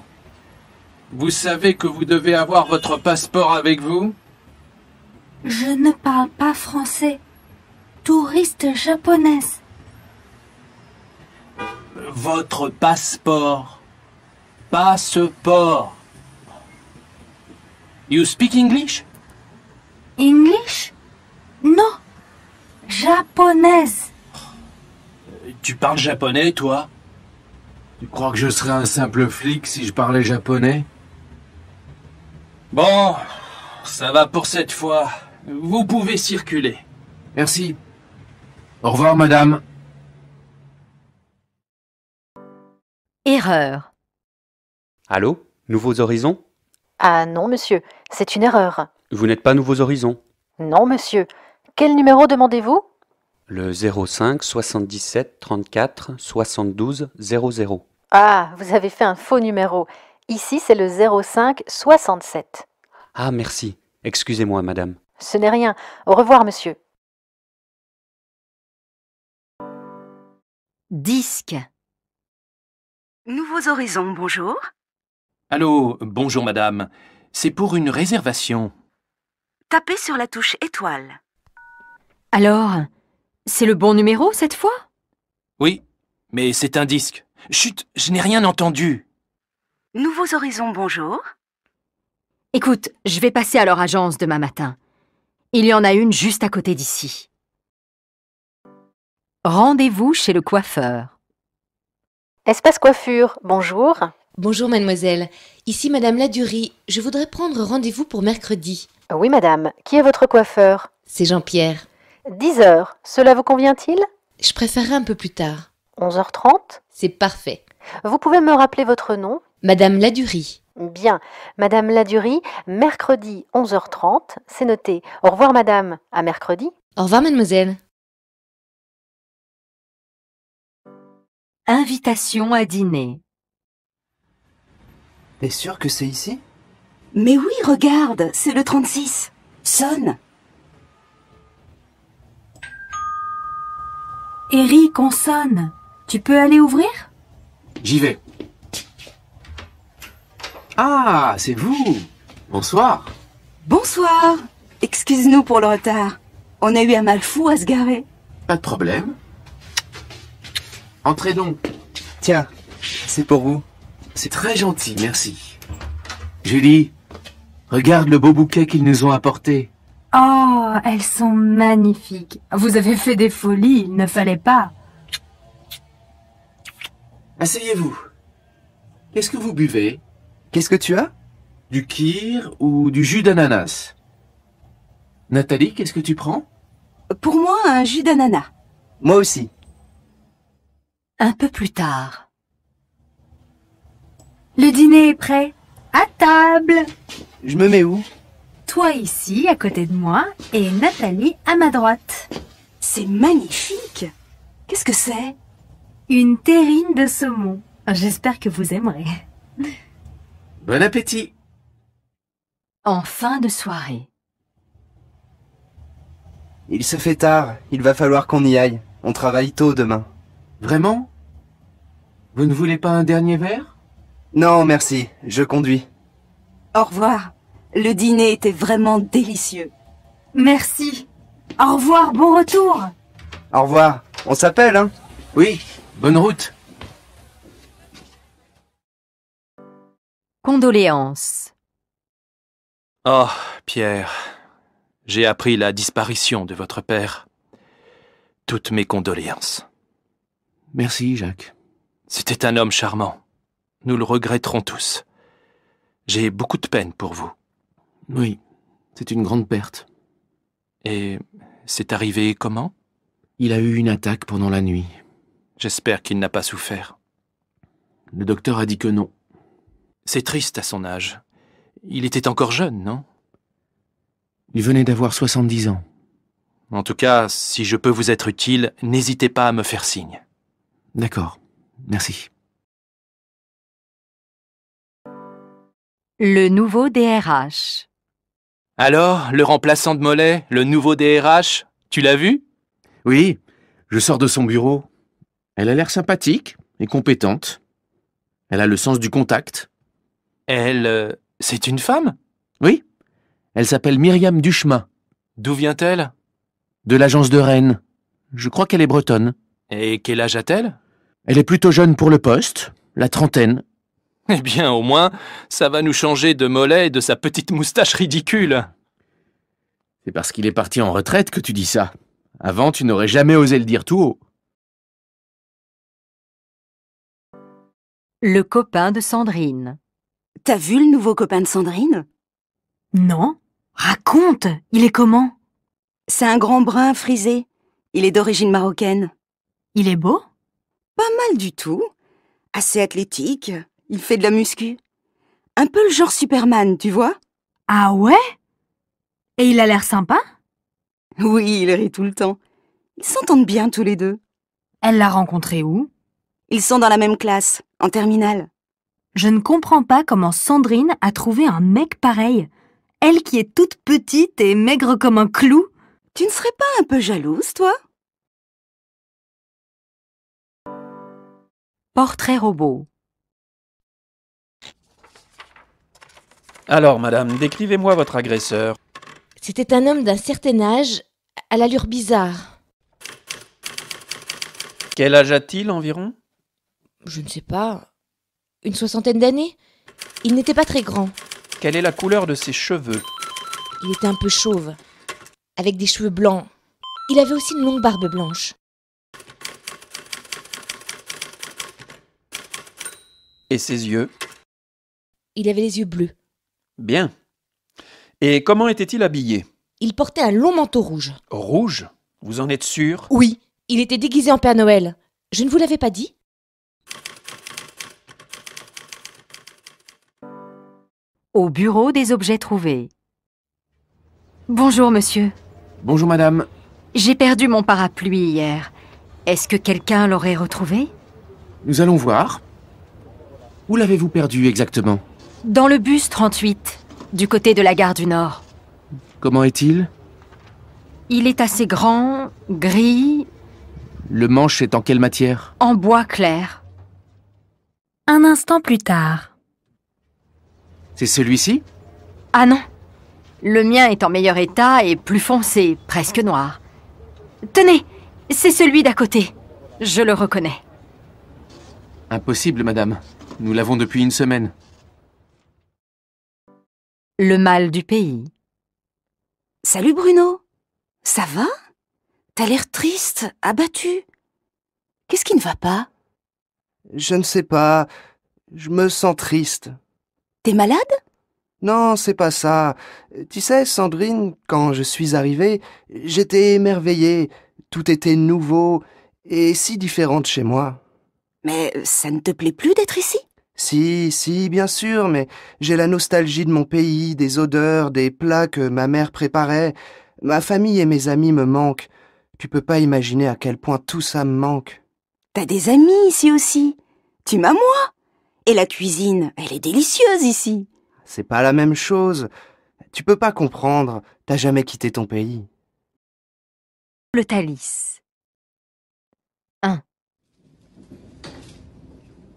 Speaker 2: Vous savez que vous devez avoir votre passeport avec vous
Speaker 11: Je ne parle pas français.
Speaker 1: Touriste japonaise.
Speaker 2: Votre passeport. Passeport. You speak English English Non. Japonaise. Tu parles japonais, toi Tu crois que je serais un simple flic si je parlais japonais Bon, ça va pour cette fois. Vous pouvez circuler.
Speaker 10: Merci. Au revoir, madame.
Speaker 1: Erreur.
Speaker 10: Allô Nouveaux Horizons
Speaker 1: Ah non, monsieur, c'est une erreur.
Speaker 6: Vous n'êtes pas Nouveaux Horizons
Speaker 1: Non, monsieur. Quel numéro demandez-vous
Speaker 6: Le 05 77 34 72 00.
Speaker 1: Ah, vous avez fait un faux numéro. Ici, c'est le 0567.
Speaker 10: Ah, merci. Excusez-moi, madame.
Speaker 9: Ce n'est rien. Au revoir, monsieur. Disque.
Speaker 13: Nouveaux Horizons, bonjour.
Speaker 10: Allô, bonjour, madame. C'est
Speaker 2: pour une réservation.
Speaker 15: Tapez sur la touche étoile. Alors, c'est le bon numéro cette fois
Speaker 2: Oui, mais c'est un disque. Chut, je n'ai rien entendu.
Speaker 15: Nouveaux Horizons, bonjour. Écoute, je vais passer à leur agence demain matin. Il y en a une juste à côté d'ici. Rendez-vous chez le coiffeur.
Speaker 1: Espace coiffure, bonjour. Bonjour mademoiselle. Ici madame Ladurie. Je voudrais prendre rendez-vous pour mercredi. Oui madame. Qui est votre coiffeur C'est Jean-Pierre. 10 heures. Cela vous convient-il Je préférerais un peu plus tard. 11h30 C'est parfait. Vous pouvez me rappeler votre nom Madame Ladurie. Bien. Madame Ladurie, mercredi 11h30, c'est noté. Au revoir madame, à mercredi.
Speaker 13: Au revoir mademoiselle. Invitation à dîner. T'es sûr que c'est ici Mais
Speaker 19: oui, regarde, c'est le 36. Sonne. Eric, on sonne. Tu peux aller ouvrir
Speaker 2: J'y vais. Ah, c'est vous Bonsoir Bonsoir
Speaker 19: Excuse-nous pour le retard. On a eu un mal fou à se garer.
Speaker 2: Pas de problème. Entrez donc. Tiens, c'est pour vous. C'est très gentil, merci. Julie, regarde le beau bouquet qu'ils nous ont apporté.
Speaker 11: Oh, elles sont magnifiques. Vous avez fait des folies, il ne fallait pas.
Speaker 2: Asseyez-vous. Qu'est-ce que vous buvez Qu'est-ce que tu as Du kir ou du jus d'ananas Nathalie, qu'est-ce que tu prends Pour
Speaker 19: moi, un jus d'ananas. Moi aussi. Un peu plus tard.
Speaker 15: Le dîner est prêt. À table Je me mets où Toi ici, à côté de moi, et Nathalie à ma droite. C'est magnifique Qu'est-ce que c'est Une terrine de saumon. J'espère que vous aimerez.
Speaker 16: Bon appétit
Speaker 15: En fin de soirée.
Speaker 18: Il se fait tard, il va falloir qu'on y aille. On travaille tôt demain. Vraiment Vous ne voulez pas un dernier verre Non, merci, je conduis. Au revoir.
Speaker 19: Le dîner était vraiment délicieux. Merci. Au revoir, bon
Speaker 15: retour.
Speaker 10: Au revoir. On s'appelle, hein Oui, bonne route.
Speaker 15: Condoléances.
Speaker 2: Oh, Pierre, j'ai appris la disparition de votre père. Toutes mes condoléances. Merci, Jacques. C'était un homme charmant. Nous le regretterons tous. J'ai beaucoup de peine pour vous. Oui, c'est une grande perte. Et c'est arrivé comment Il a eu une attaque pendant la nuit. J'espère qu'il n'a pas souffert. Le docteur a dit que non. C'est triste à son âge. Il était encore jeune, non Il venait d'avoir 70 ans. En tout cas, si je peux vous être utile, n'hésitez pas à me faire signe. D'accord. Merci.
Speaker 9: Le nouveau DRH.
Speaker 10: Alors, le remplaçant de Mollet, le nouveau DRH, tu l'as vu
Speaker 2: Oui, je sors de son bureau. Elle a l'air sympathique et compétente. Elle a le sens du contact. Elle... Euh, c'est une femme Oui. Elle s'appelle Myriam Duchemin. D'où vient-elle De l'agence de Rennes. Je crois qu'elle est bretonne. Et quel âge a-t-elle Elle est plutôt jeune pour le poste, la trentaine. Eh bien, au moins, ça va nous changer de mollet et de sa petite
Speaker 10: moustache ridicule. C'est parce qu'il est parti en retraite que tu dis ça. Avant, tu n'aurais jamais osé le dire tout haut.
Speaker 9: Le copain de Sandrine. T'as vu le nouveau copain de Sandrine
Speaker 11: Non.
Speaker 15: Raconte Il est comment C'est un grand brun frisé.
Speaker 19: Il est d'origine marocaine. Il est beau Pas mal du tout. Assez athlétique. Il fait de la muscu. Un peu le genre Superman, tu vois Ah ouais Et il a l'air sympa Oui, il rit tout le temps. Ils s'entendent bien tous les deux. Elle l'a rencontré où Ils sont dans la même classe, en terminale. Je ne comprends pas comment Sandrine a trouvé un mec pareil.
Speaker 9: Elle qui est toute petite et maigre comme un clou. Tu ne serais pas un peu jalouse, toi Portrait
Speaker 6: robot. Alors, madame, décrivez-moi votre agresseur.
Speaker 11: C'était un homme d'un certain âge, à l'allure bizarre.
Speaker 6: Quel âge a-t-il environ
Speaker 11: Je ne sais pas, une soixantaine d'années. Il n'était pas très grand.
Speaker 6: Quelle est la couleur de ses cheveux
Speaker 11: Il était un peu chauve, avec des cheveux blancs. Il avait aussi une longue barbe blanche. Et ses yeux Il avait les yeux bleus.
Speaker 6: Bien. Et comment était-il habillé
Speaker 11: Il portait un long manteau rouge. Rouge
Speaker 6: Vous en êtes sûr
Speaker 11: Oui, il était déguisé en Père Noël. Je ne vous l'avais pas dit au bureau des objets
Speaker 15: trouvés. Bonjour, monsieur.
Speaker 2: Bonjour, madame.
Speaker 15: J'ai perdu mon parapluie hier. Est-ce que quelqu'un l'aurait retrouvé
Speaker 2: Nous allons voir. Où l'avez-vous perdu exactement
Speaker 15: Dans le bus 38, du côté de la gare du Nord.
Speaker 2: Comment est-il
Speaker 15: Il est assez grand, gris...
Speaker 2: Le manche est en quelle matière
Speaker 15: En bois clair. Un instant plus tard.
Speaker 2: C'est celui-ci
Speaker 15: Ah non. Le mien est en meilleur état et plus foncé, presque noir. Tenez, c'est celui d'à côté. Je le reconnais.
Speaker 2: Impossible, madame. Nous l'avons depuis une semaine.
Speaker 9: Le mal du pays. Salut Bruno. Ça va T'as
Speaker 15: l'air triste, abattu. Qu'est-ce qui ne va pas
Speaker 18: Je ne sais pas. Je me sens triste. T'es malade Non, c'est pas ça. Tu sais, Sandrine, quand je suis arrivée, j'étais émerveillée. Tout était nouveau et si différent de chez moi. Mais euh, ça ne te plaît plus d'être ici Si, si, bien sûr, mais j'ai la nostalgie de mon pays, des odeurs, des plats que ma mère préparait. Ma famille et mes amis me manquent. Tu peux pas imaginer à quel point tout ça me manque. T'as des amis ici aussi Tu m'as moi et la cuisine, elle est délicieuse ici. C'est pas la même chose. Tu peux pas comprendre. T'as jamais quitté ton pays. Le Talis. 1.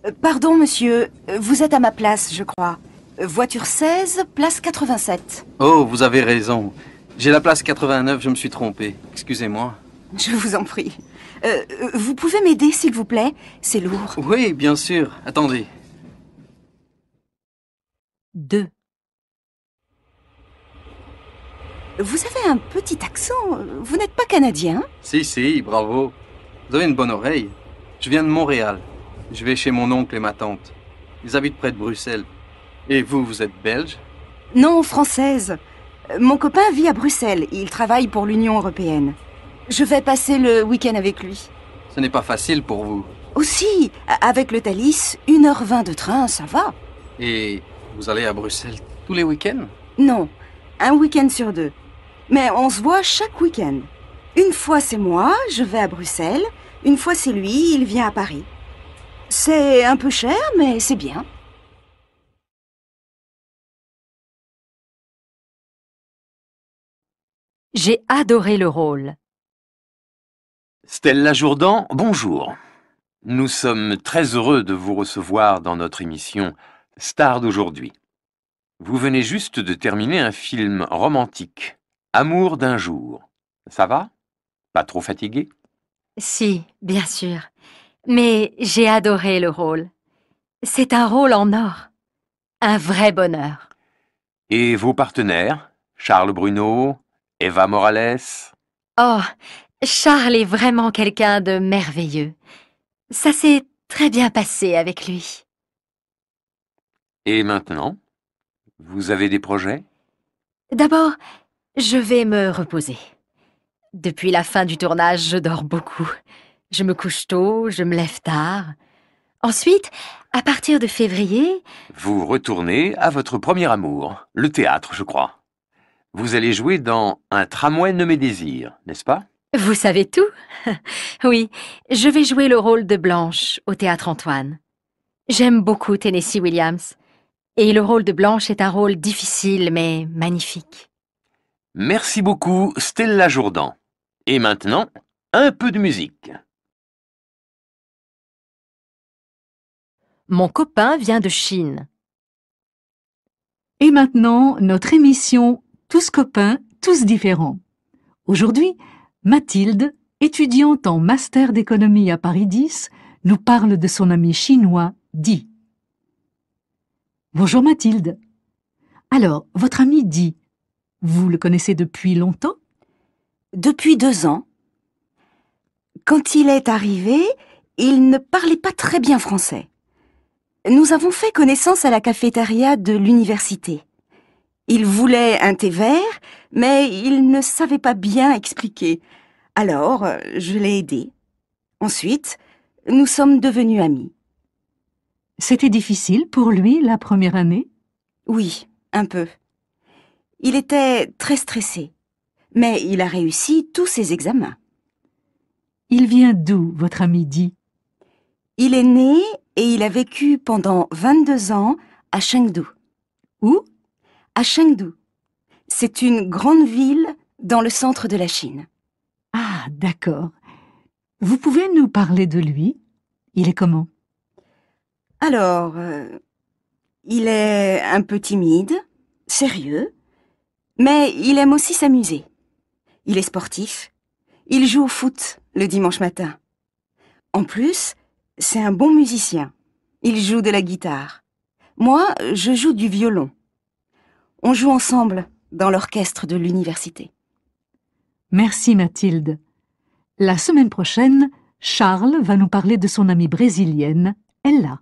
Speaker 19: Euh, pardon, monsieur. Vous êtes à ma place, je crois. Voiture 16, place 87.
Speaker 16: Oh, vous avez raison. J'ai la place 89, je me suis trompé. Excusez-moi.
Speaker 19: Je vous en prie. Euh, vous pouvez m'aider, s'il vous plaît C'est lourd. Oui, bien sûr. Attendez. 2. Vous avez un petit accent. Vous n'êtes pas canadien hein
Speaker 16: Si, si, bravo. Vous avez une bonne oreille. Je viens de Montréal. Je vais chez mon oncle et ma tante. Ils habitent près de Bruxelles. Et vous, vous êtes belge Non,
Speaker 19: française. Mon copain vit à Bruxelles. Il travaille pour l'Union européenne. Je vais passer le week-end avec lui.
Speaker 16: Ce n'est pas facile pour vous.
Speaker 19: Aussi, avec le Thalys, 1h20 de train, ça va.
Speaker 16: Et vous allez à Bruxelles
Speaker 19: tous les week-ends Non, un week-end sur deux. Mais on se voit chaque week-end. Une fois c'est moi, je vais à Bruxelles. Une fois c'est lui, il vient à Paris. C'est un peu
Speaker 13: cher, mais c'est bien.
Speaker 9: J'ai adoré le rôle.
Speaker 20: Stella Jourdan, bonjour. Nous sommes très heureux de vous recevoir dans notre émission Star d'aujourd'hui. Vous venez juste de terminer un film romantique, Amour d'un jour. Ça va Pas trop fatigué
Speaker 15: Si, bien sûr. Mais j'ai adoré le rôle. C'est un rôle en or. Un vrai bonheur.
Speaker 20: Et vos partenaires Charles Bruno Eva Morales
Speaker 15: Oh, Charles est vraiment quelqu'un de merveilleux. Ça s'est très bien passé avec lui.
Speaker 20: Et maintenant Vous avez des projets
Speaker 15: D'abord, je vais me reposer. Depuis la fin du tournage, je dors beaucoup. Je me couche tôt, je me lève tard. Ensuite, à partir de février...
Speaker 20: Vous retournez à votre premier amour, le théâtre, je crois. Vous allez jouer dans Un tramway nommé Désir, n'est-ce pas
Speaker 15: Vous savez tout Oui, je vais jouer le rôle de Blanche au théâtre Antoine. J'aime beaucoup Tennessee Williams. Et le rôle de Blanche est un rôle difficile mais
Speaker 13: magnifique.
Speaker 20: Merci beaucoup, Stella Jourdan. Et maintenant,
Speaker 13: un peu de musique.
Speaker 21: Mon copain vient de Chine. Et maintenant, notre émission Tous copains, tous différents. Aujourd'hui, Mathilde, étudiante en master d'économie à Paris 10, nous parle de son ami chinois Di. Bonjour Mathilde. Alors, votre ami dit, vous le connaissez depuis longtemps Depuis deux ans.
Speaker 19: Quand il est arrivé, il ne parlait pas très bien français. Nous avons fait connaissance à la cafétéria de l'université. Il voulait un thé vert, mais il ne savait pas bien expliquer. Alors, je l'ai aidé. Ensuite, nous sommes devenus amis. C'était difficile pour lui la première année Oui, un peu. Il était très stressé, mais il a réussi tous ses examens.
Speaker 21: Il vient d'où, votre ami dit Il est né et il a
Speaker 19: vécu pendant 22 ans à Chengdu. Où À Chengdu. C'est une grande ville dans le centre de la Chine.
Speaker 21: Ah, d'accord. Vous pouvez nous parler de lui Il est comment
Speaker 19: alors, euh, il est un peu timide, sérieux, mais il aime aussi s'amuser. Il est sportif. Il joue au foot le dimanche matin. En plus, c'est un bon musicien. Il joue de la guitare. Moi, je joue du violon. On joue ensemble dans l'orchestre de l'université.
Speaker 21: Merci Mathilde. La semaine prochaine, Charles va nous parler de son amie brésilienne, Ella.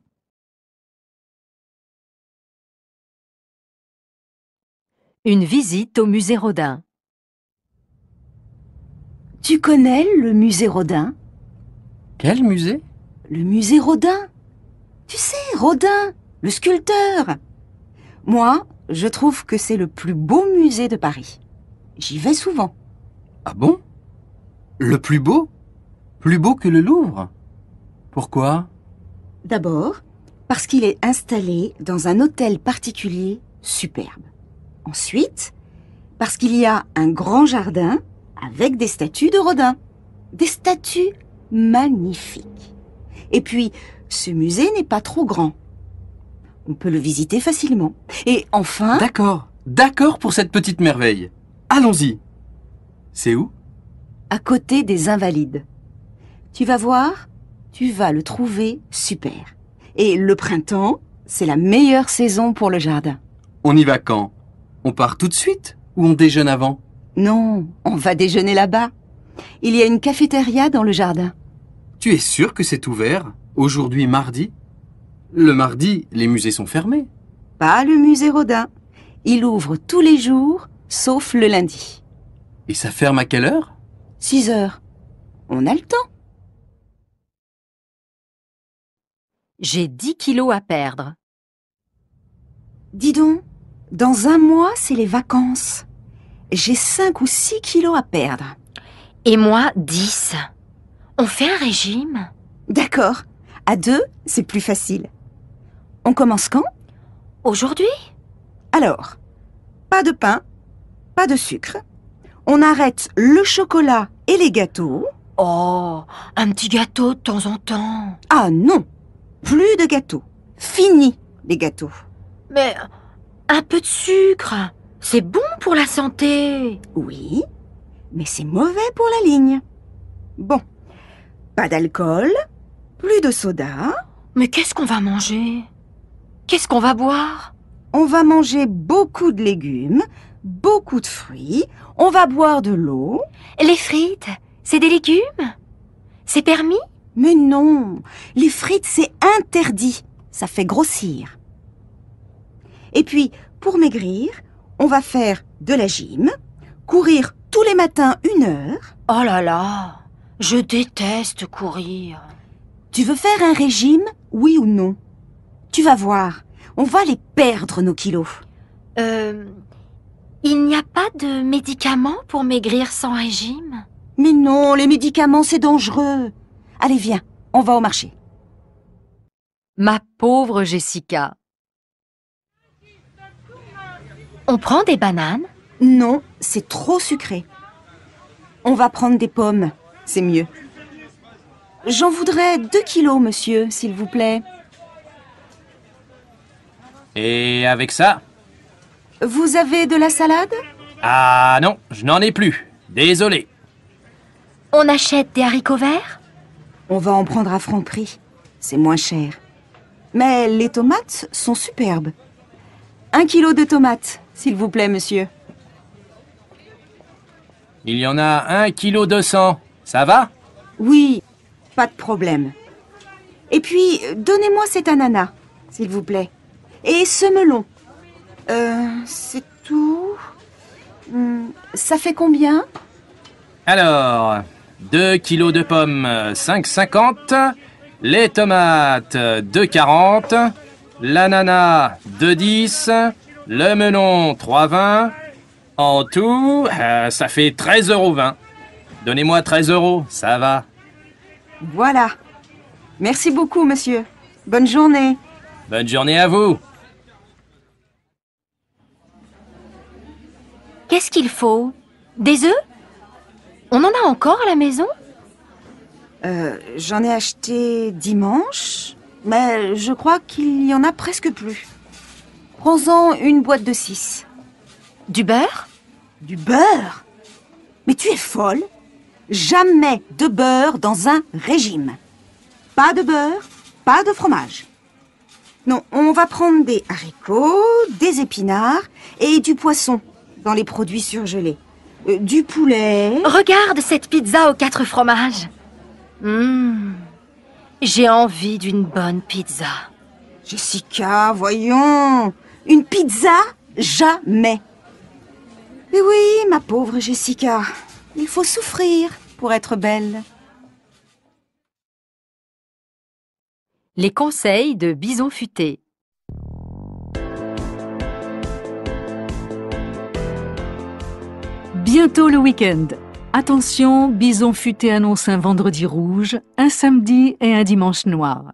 Speaker 13: Une visite au musée Rodin. Tu connais le
Speaker 15: musée Rodin Quel musée Le musée Rodin. Tu
Speaker 19: sais, Rodin, le sculpteur. Moi, je trouve que c'est le plus beau musée de Paris. J'y vais souvent. Ah bon
Speaker 12: Le plus
Speaker 16: beau Plus beau que le Louvre Pourquoi
Speaker 19: D'abord, parce qu'il est installé dans un hôtel particulier superbe. Ensuite, parce qu'il y a un grand jardin avec des statues de Rodin. Des statues magnifiques. Et puis, ce musée n'est pas trop
Speaker 16: grand. On peut le visiter facilement. Et enfin... D'accord, d'accord pour cette petite merveille. Allons-y. C'est où À côté des
Speaker 15: invalides. Tu
Speaker 19: vas voir, tu vas le trouver super. Et le printemps, c'est la meilleure saison pour le jardin.
Speaker 16: On y va quand on part tout de suite ou on déjeune avant
Speaker 19: Non, on va déjeuner là-bas. Il y a une cafétéria dans le jardin.
Speaker 16: Tu es sûr que c'est ouvert Aujourd'hui mardi Le mardi, les musées sont fermés. Pas le musée Rodin. Il ouvre tous les jours, sauf le lundi. Et ça ferme à quelle heure 6 heures.
Speaker 9: On a le temps. J'ai 10 kilos à perdre. Dis donc, dans un mois, c'est les
Speaker 19: vacances. J'ai 5 ou 6 kilos à perdre. Et moi, 10. On fait un régime D'accord. À deux, c'est plus facile. On commence quand Aujourd'hui Alors, pas de pain, pas de sucre. On arrête le chocolat et les gâteaux. Oh, un petit gâteau de temps en temps. Ah non, plus de gâteaux. Fini les gâteaux. Mais un peu de sucre, c'est bon pour la santé. Oui, mais c'est mauvais pour la ligne. Bon, pas d'alcool, plus de soda. Mais qu'est-ce qu'on va manger Qu'est-ce qu'on va boire On va manger beaucoup de légumes, beaucoup de fruits, on va boire de l'eau. Les frites, c'est des légumes C'est permis Mais non, les frites, c'est interdit. Ça fait grossir. Et puis, pour maigrir, on va faire de la gym, courir tous les matins une heure. Oh là là, je déteste courir. Tu veux faire un régime, oui ou non Tu vas voir, on va les perdre nos kilos.
Speaker 15: Euh, il n'y a pas de médicaments pour maigrir sans régime Mais non,
Speaker 19: les médicaments,
Speaker 15: c'est dangereux. Allez, viens, on va au marché. Ma pauvre Jessica, On prend des bananes
Speaker 19: Non, c'est trop sucré. On va prendre des pommes, c'est mieux. J'en voudrais 2 kilos, monsieur, s'il vous plaît.
Speaker 2: Et avec ça
Speaker 19: Vous avez de la salade
Speaker 2: Ah non, je n'en ai plus. Désolé.
Speaker 19: On achète des haricots verts On va en prendre à franc prix. C'est moins cher. Mais les tomates sont superbes. Un kilo de tomates. S'il vous plaît, monsieur.
Speaker 2: Il y en a un kilo deux cents. Ça va
Speaker 19: Oui, pas de problème. Et puis, donnez-moi cet ananas, s'il vous plaît. Et ce melon. Euh, c'est tout. Hmm, ça fait combien
Speaker 2: Alors, deux kilos de pommes, 5,50. Les tomates, 2,40. L'ananas, 2,10. Le melon, 3,20. En tout, euh, ça fait 13,20 euros. Donnez-moi 13 euros, ça va.
Speaker 19: Voilà. Merci beaucoup, monsieur. Bonne journée.
Speaker 2: Bonne journée à vous.
Speaker 15: Qu'est-ce qu'il faut Des œufs On en a encore à la maison
Speaker 19: euh, J'en ai acheté dimanche, mais je crois qu'il n'y en a presque plus. Prends-en une boîte de 6. Du beurre Du beurre Mais tu es folle Jamais de beurre dans un régime. Pas de beurre, pas de fromage. Non, on va prendre des haricots, des épinards et du poisson
Speaker 15: dans les produits surgelés. Euh, du poulet... Regarde cette pizza aux quatre fromages. Mmh. J'ai envie d'une bonne pizza.
Speaker 19: Jessica, voyons. Une pizza Jamais. Mais eh oui, ma pauvre Jessica, il faut souffrir pour être belle.
Speaker 15: Les conseils de Bison
Speaker 21: Futé. Bientôt le week-end. Attention, Bison Futé annonce un vendredi rouge, un samedi et un dimanche noir.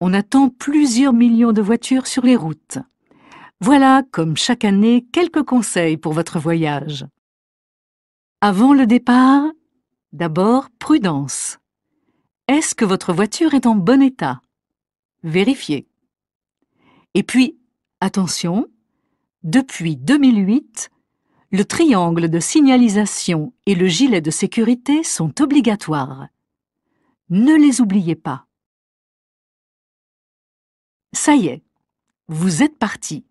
Speaker 21: On attend plusieurs millions de voitures sur les routes. Voilà, comme chaque année, quelques conseils pour votre voyage. Avant le départ, d'abord prudence. Est-ce que votre voiture est en bon état Vérifiez. Et puis, attention, depuis 2008, le triangle de signalisation et le gilet de sécurité sont obligatoires.
Speaker 9: Ne les oubliez pas. Ça y est, vous êtes parti.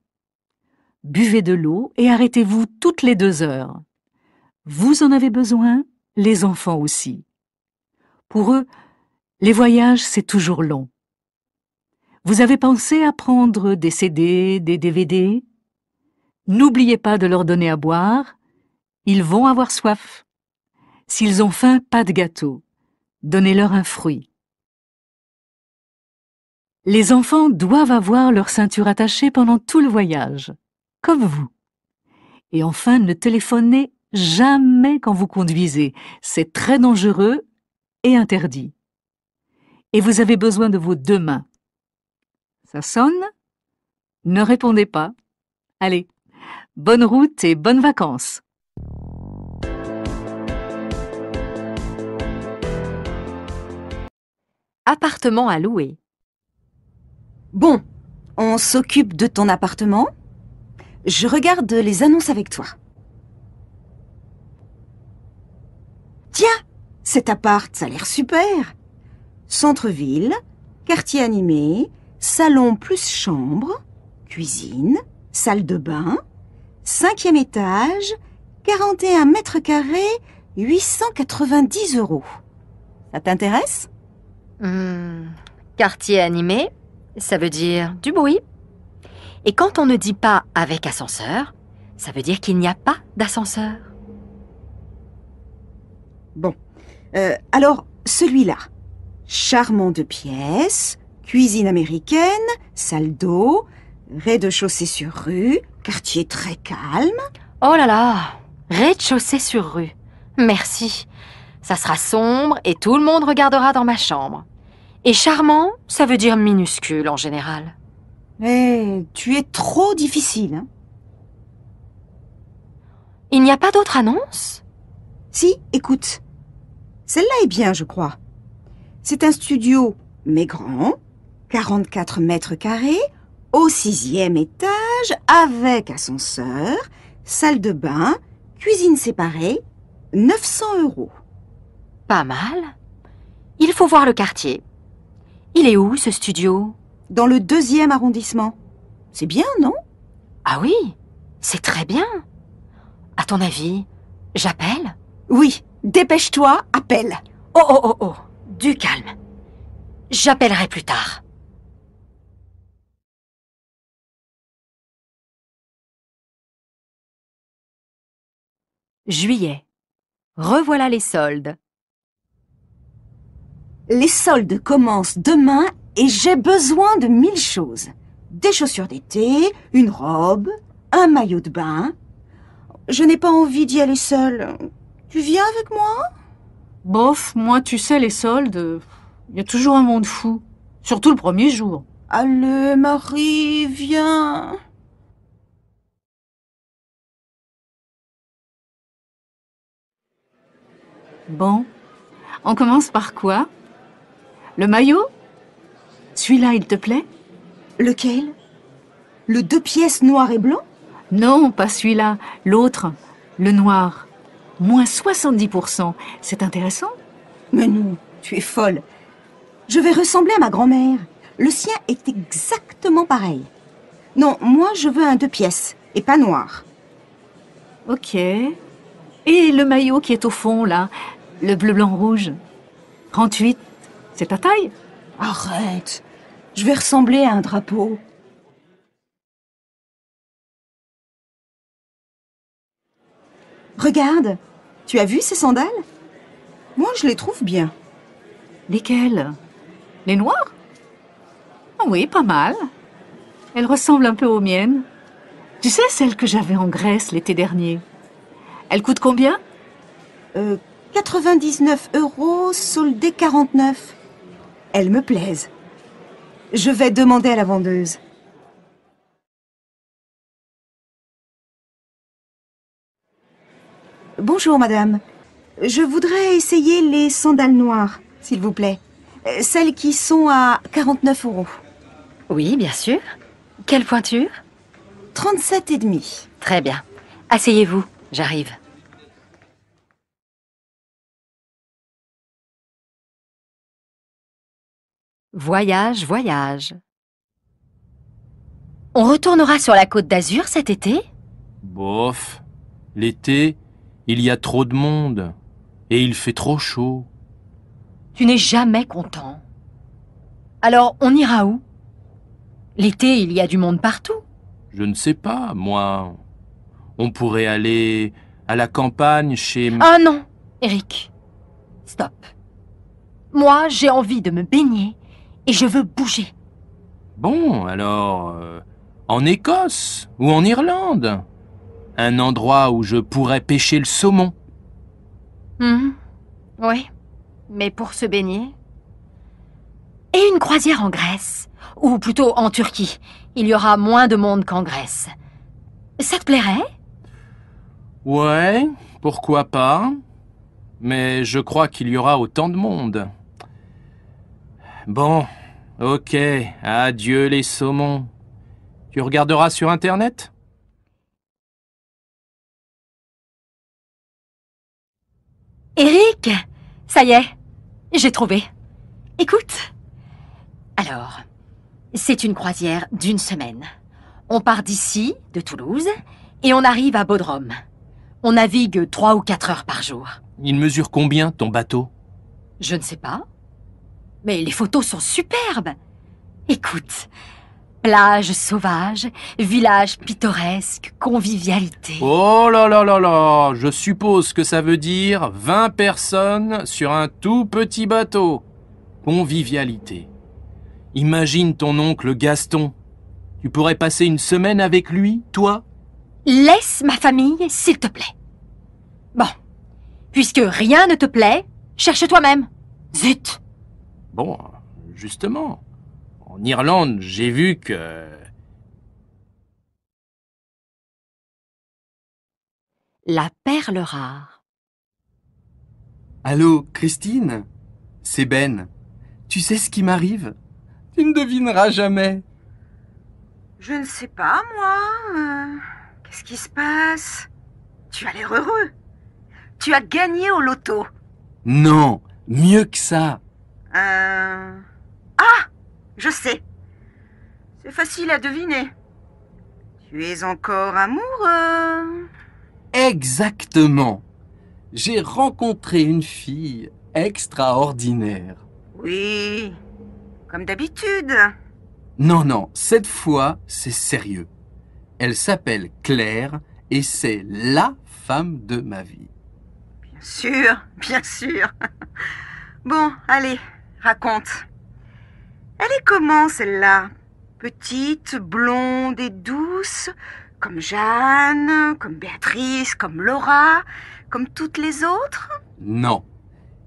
Speaker 9: Buvez de l'eau et arrêtez-vous
Speaker 21: toutes les deux heures. Vous en avez besoin, les enfants aussi. Pour eux, les voyages, c'est toujours long. Vous avez pensé à prendre des CD, des DVD N'oubliez pas de leur donner à boire. Ils vont avoir soif. S'ils ont faim, pas de gâteau. Donnez-leur un fruit. Les enfants doivent avoir leur ceinture attachée pendant tout le voyage comme vous. Et enfin, ne téléphonez jamais quand vous conduisez. C'est très dangereux et interdit. Et vous avez besoin de vos deux mains. Ça sonne Ne répondez pas. Allez, bonne route et bonnes vacances.
Speaker 15: Appartement à louer. Bon,
Speaker 19: on s'occupe de ton appartement je regarde les annonces avec toi. Tiens Cet appart, ça a l'air super Centre-ville, quartier animé, salon plus chambre, cuisine, salle de bain, cinquième étage, 41 mètres carrés, 890 euros.
Speaker 15: Ça t'intéresse Hmm. Quartier animé, ça veut dire du bruit, et quand on ne dit pas avec ascenseur, ça veut dire qu'il n'y a pas d'ascenseur. Bon. Euh, alors,
Speaker 19: celui-là. Charmant de pièces, cuisine américaine,
Speaker 15: salle d'eau, rez-de-chaussée sur rue, quartier très calme. Oh là là Rez-de-chaussée sur rue. Merci. Ça sera sombre et tout le monde regardera dans ma chambre. Et charmant, ça veut dire minuscule en général. Eh, tu es trop difficile. Hein.
Speaker 19: Il n'y a pas d'autre annonce Si, écoute. Celle-là est bien, je crois. C'est un studio, mais grand, 44 mètres carrés, au sixième étage, avec ascenseur, salle de bain, cuisine séparée, 900 euros. Pas mal. Il faut voir le quartier. Il est où, ce studio dans le deuxième arrondissement. C'est bien, non Ah oui, c'est très bien.
Speaker 15: À ton avis, j'appelle Oui, dépêche-toi, appelle. Oh, oh,
Speaker 13: oh, oh, du calme. J'appellerai plus tard. Juillet. Revoilà les soldes.
Speaker 15: Les soldes commencent demain et j'ai besoin de mille choses.
Speaker 19: Des chaussures d'été, une robe, un maillot de bain.
Speaker 21: Je n'ai pas envie d'y aller seule.
Speaker 19: Tu viens avec moi
Speaker 21: Bof, moi, tu sais, les soldes, il y a toujours un monde fou. Surtout le premier jour. Allez, Marie, viens. Bon, on commence par quoi Le maillot celui-là, il te plaît Lequel Le deux pièces noir et blanc Non, pas celui-là, l'autre, le noir. Moins 70%, c'est intéressant
Speaker 19: Mais non, tu es folle. Je vais ressembler à ma grand-mère. Le sien est exactement pareil. Non, moi je veux un deux pièces, et pas noir.
Speaker 21: Ok. Et le maillot qui est au fond, là, le bleu-blanc-rouge 38, c'est ta taille Arrête Je vais ressembler à un
Speaker 13: drapeau. Regarde Tu as vu ces sandales Moi, je les trouve bien.
Speaker 21: Lesquelles Les noires Ah oui, pas mal. Elles ressemblent un peu aux miennes. Tu sais, celles que j'avais en Grèce l'été dernier. Elles coûtent combien euh, 99 euros,
Speaker 13: soldés 49 elles me plaisent. Je vais demander à la vendeuse. Bonjour, madame. Je voudrais essayer les sandales
Speaker 19: noires, s'il vous plaît. Euh, celles qui sont à 49 euros. Oui, bien
Speaker 9: sûr. Quelle pointure 37 et demi. Très bien. Asseyez-vous, j'arrive. Voyage, voyage. On retournera sur la côte d'Azur cet été
Speaker 10: Bof.
Speaker 2: L'été, il y a trop de monde. Et il fait trop chaud.
Speaker 15: Tu n'es jamais content. Alors, on ira où L'été, il y a du monde partout.
Speaker 2: Je ne sais pas, moi. On pourrait aller à la campagne chez...
Speaker 15: Ah non, Eric. Stop. Moi, j'ai envie de me baigner et je veux bouger.
Speaker 2: Bon, alors, euh, en Écosse ou en Irlande Un endroit où je pourrais pêcher le saumon.
Speaker 15: Hum. Oui, mais pour se baigner. Et une croisière en Grèce, ou plutôt en Turquie. Il y aura moins de monde qu'en Grèce. Ça te plairait
Speaker 2: Ouais, pourquoi pas. Mais je crois qu'il y aura autant de monde. Bon, ok, adieu les saumons. Tu regarderas sur Internet
Speaker 13: Eric Ça y est, j'ai trouvé. Écoute. Alors, c'est une croisière
Speaker 15: d'une semaine. On part d'ici, de Toulouse, et on arrive à Bodrum. On navigue trois ou quatre heures par jour.
Speaker 2: Il mesure combien, ton bateau
Speaker 15: Je ne sais pas. Mais les photos sont superbes. Écoute, plage sauvage, village pittoresque, convivialité.
Speaker 2: Oh là là là là, je suppose que ça veut dire 20 personnes sur un tout petit bateau. Convivialité. Imagine ton oncle Gaston. Tu pourrais passer une semaine avec lui, toi Laisse ma famille, s'il
Speaker 15: te plaît. Bon, puisque rien ne te plaît, cherche toi-même.
Speaker 10: Zut Bon, justement, en Irlande, j'ai vu que...
Speaker 9: La perle rare.
Speaker 16: Allô, Christine C'est Ben. Tu sais ce qui m'arrive Tu ne devineras jamais.
Speaker 19: Je ne sais pas, moi. Euh, qu'est-ce qui se passe Tu as l'air heureux. Tu as gagné au loto.
Speaker 16: Non, mieux que ça.
Speaker 19: Euh... Ah Je sais. C'est facile à deviner. Tu es encore amoureux
Speaker 16: Exactement. J'ai rencontré une fille extraordinaire.
Speaker 19: Oui, comme d'habitude.
Speaker 16: Non, non, cette fois, c'est sérieux. Elle s'appelle Claire et c'est LA femme de ma vie. Bien sûr, bien sûr.
Speaker 19: Bon, allez, Raconte. Elle est comment, celle-là Petite, blonde et douce, comme Jeanne, comme Béatrice, comme Laura, comme toutes les autres
Speaker 16: Non.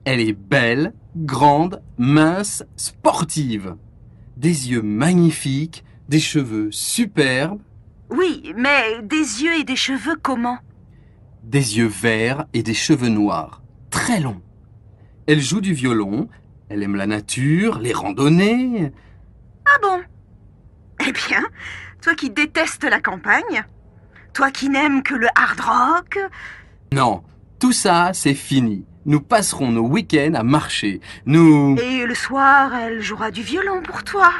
Speaker 16: Elle est belle, grande, mince, sportive. Des yeux magnifiques, des cheveux superbes.
Speaker 19: Oui, mais des yeux et des cheveux comment
Speaker 16: Des yeux verts et des cheveux noirs, très longs. Elle joue du violon, elle aime la nature, les randonnées. Ah bon
Speaker 19: Eh bien, toi qui détestes la campagne, toi qui n'aimes que le hard rock.
Speaker 16: Non, tout ça, c'est fini. Nous passerons nos week-ends à marcher. Nous. Et
Speaker 19: le soir, elle jouera du violon pour toi.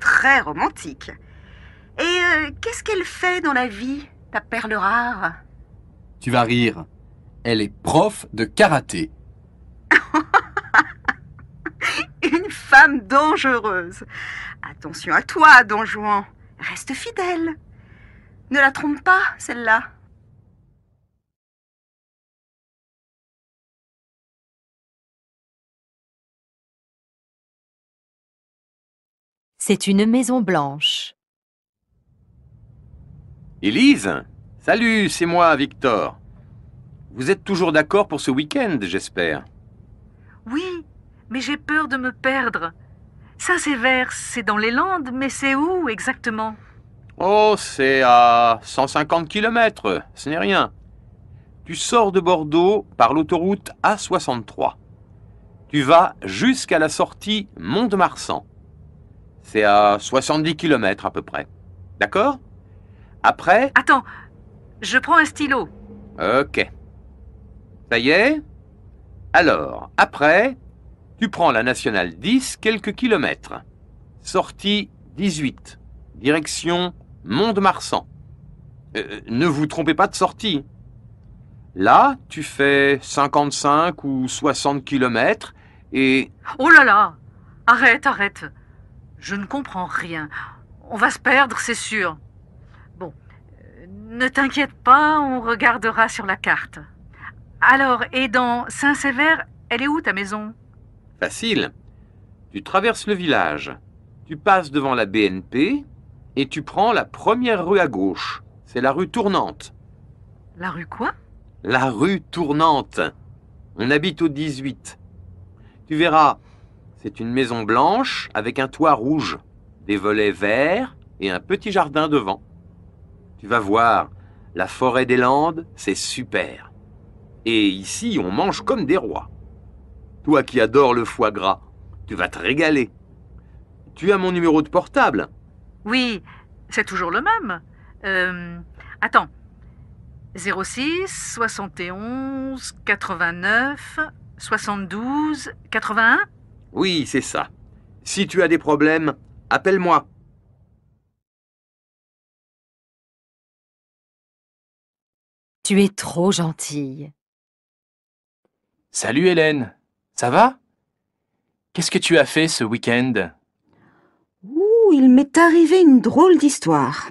Speaker 19: Très romantique. Et euh, qu'est-ce qu'elle fait dans la vie, ta perle rare
Speaker 16: Tu vas rire. Elle est prof de karaté.
Speaker 19: dangereuse. Attention à toi, Don Juan.
Speaker 13: Reste fidèle. Ne la trompe pas, celle-là.
Speaker 9: C'est une maison blanche.
Speaker 20: Élise Salut, c'est moi, Victor. Vous êtes toujours d'accord pour ce week-end, j'espère
Speaker 21: Oui, mais j'ai peur de me perdre. saint Vers, c'est dans les Landes, mais c'est où exactement
Speaker 20: Oh, c'est à 150 km, ce n'est rien. Tu sors de Bordeaux par l'autoroute A63. Tu vas jusqu'à la sortie Mont-de-Marsan. C'est à 70 km à peu près. D'accord Après Attends, je prends un stylo. Ok. Ça y est Alors, après, tu prends la nationale 10 quelques kilomètres. Sortie 18, direction Mont-de-Marsan. Euh, euh, ne vous trompez pas de sortie. Là, tu fais 55 ou 60 kilomètres et...
Speaker 21: Oh là là Arrête, arrête. Je ne comprends rien. On va se perdre, c'est sûr. Bon, euh, ne t'inquiète pas, on regardera sur la carte. Alors, et dans saint sever elle est où ta maison
Speaker 20: facile. Tu traverses le village, tu passes devant la BNP et tu prends la première rue à gauche. C'est la rue tournante. La rue quoi La rue tournante. On habite au 18. Tu verras, c'est une maison blanche avec un toit rouge, des volets verts et un petit jardin devant. Tu vas voir, la forêt des Landes, c'est super. Et ici, on mange comme des rois. Toi qui adores le foie gras, tu vas te régaler. Tu as mon numéro de portable
Speaker 4: Oui,
Speaker 21: c'est toujours le même. Euh, attends. 06 71 89 72 81
Speaker 20: Oui, c'est ça. Si tu as des problèmes, appelle-moi.
Speaker 13: Tu es trop gentille.
Speaker 2: Salut Hélène ça va Qu'est-ce que tu as fait ce week-end
Speaker 19: Ouh, il m'est arrivé une drôle d'histoire.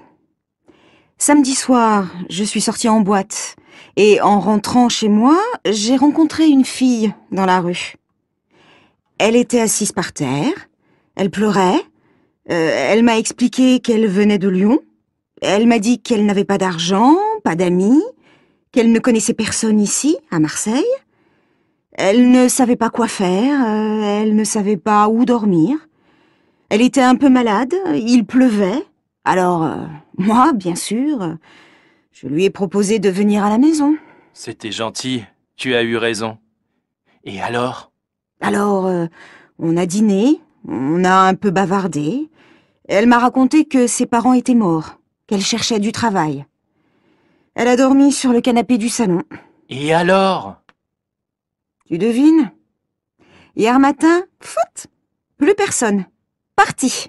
Speaker 19: Samedi soir, je suis sortie en boîte et en rentrant chez moi, j'ai rencontré une fille dans la rue. Elle était assise par terre, elle pleurait, euh, elle m'a expliqué qu'elle venait de Lyon, elle m'a dit qu'elle n'avait pas d'argent, pas d'amis, qu'elle ne connaissait personne ici, à Marseille, elle ne savait pas quoi faire, euh, elle ne savait pas où dormir. Elle était un peu malade, il pleuvait. Alors, euh, moi, bien sûr, je lui ai proposé de venir à la maison.
Speaker 2: C'était gentil, tu as eu raison. Et alors
Speaker 19: Alors, euh, on a dîné, on a un peu bavardé. Elle m'a raconté que ses parents étaient morts, qu'elle cherchait du travail. Elle a dormi sur le canapé du salon.
Speaker 2: Et alors tu
Speaker 19: devines Hier matin, fout plus personne. Parti.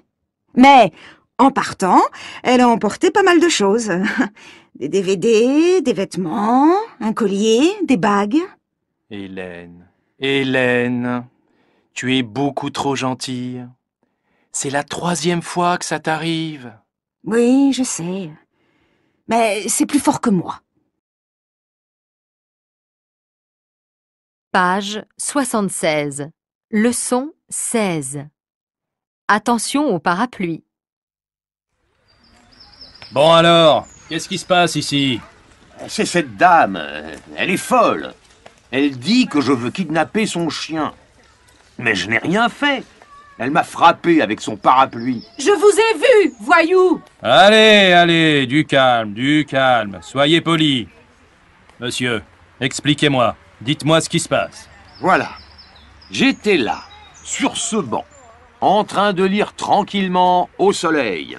Speaker 19: Mais, en partant, elle a emporté pas mal de choses. Des DVD, des vêtements, un collier, des bagues.
Speaker 2: Hélène, Hélène, tu es beaucoup trop gentille. C'est la troisième fois que ça t'arrive. Oui, je sais. Mais c'est plus fort que moi.
Speaker 9: Page 76. Leçon 16. Attention au parapluie.
Speaker 20: Bon alors, qu'est-ce qui se passe ici C'est cette dame. Elle est folle. Elle dit que je veux kidnapper son chien. Mais je n'ai rien fait. Elle m'a frappé avec son parapluie.
Speaker 21: Je vous ai vu, voyou
Speaker 2: Allez, allez, du calme, du calme. Soyez poli.
Speaker 20: Monsieur, expliquez-moi. Dites-moi ce qui se passe. Voilà. J'étais là, sur ce banc, en train de lire tranquillement au soleil.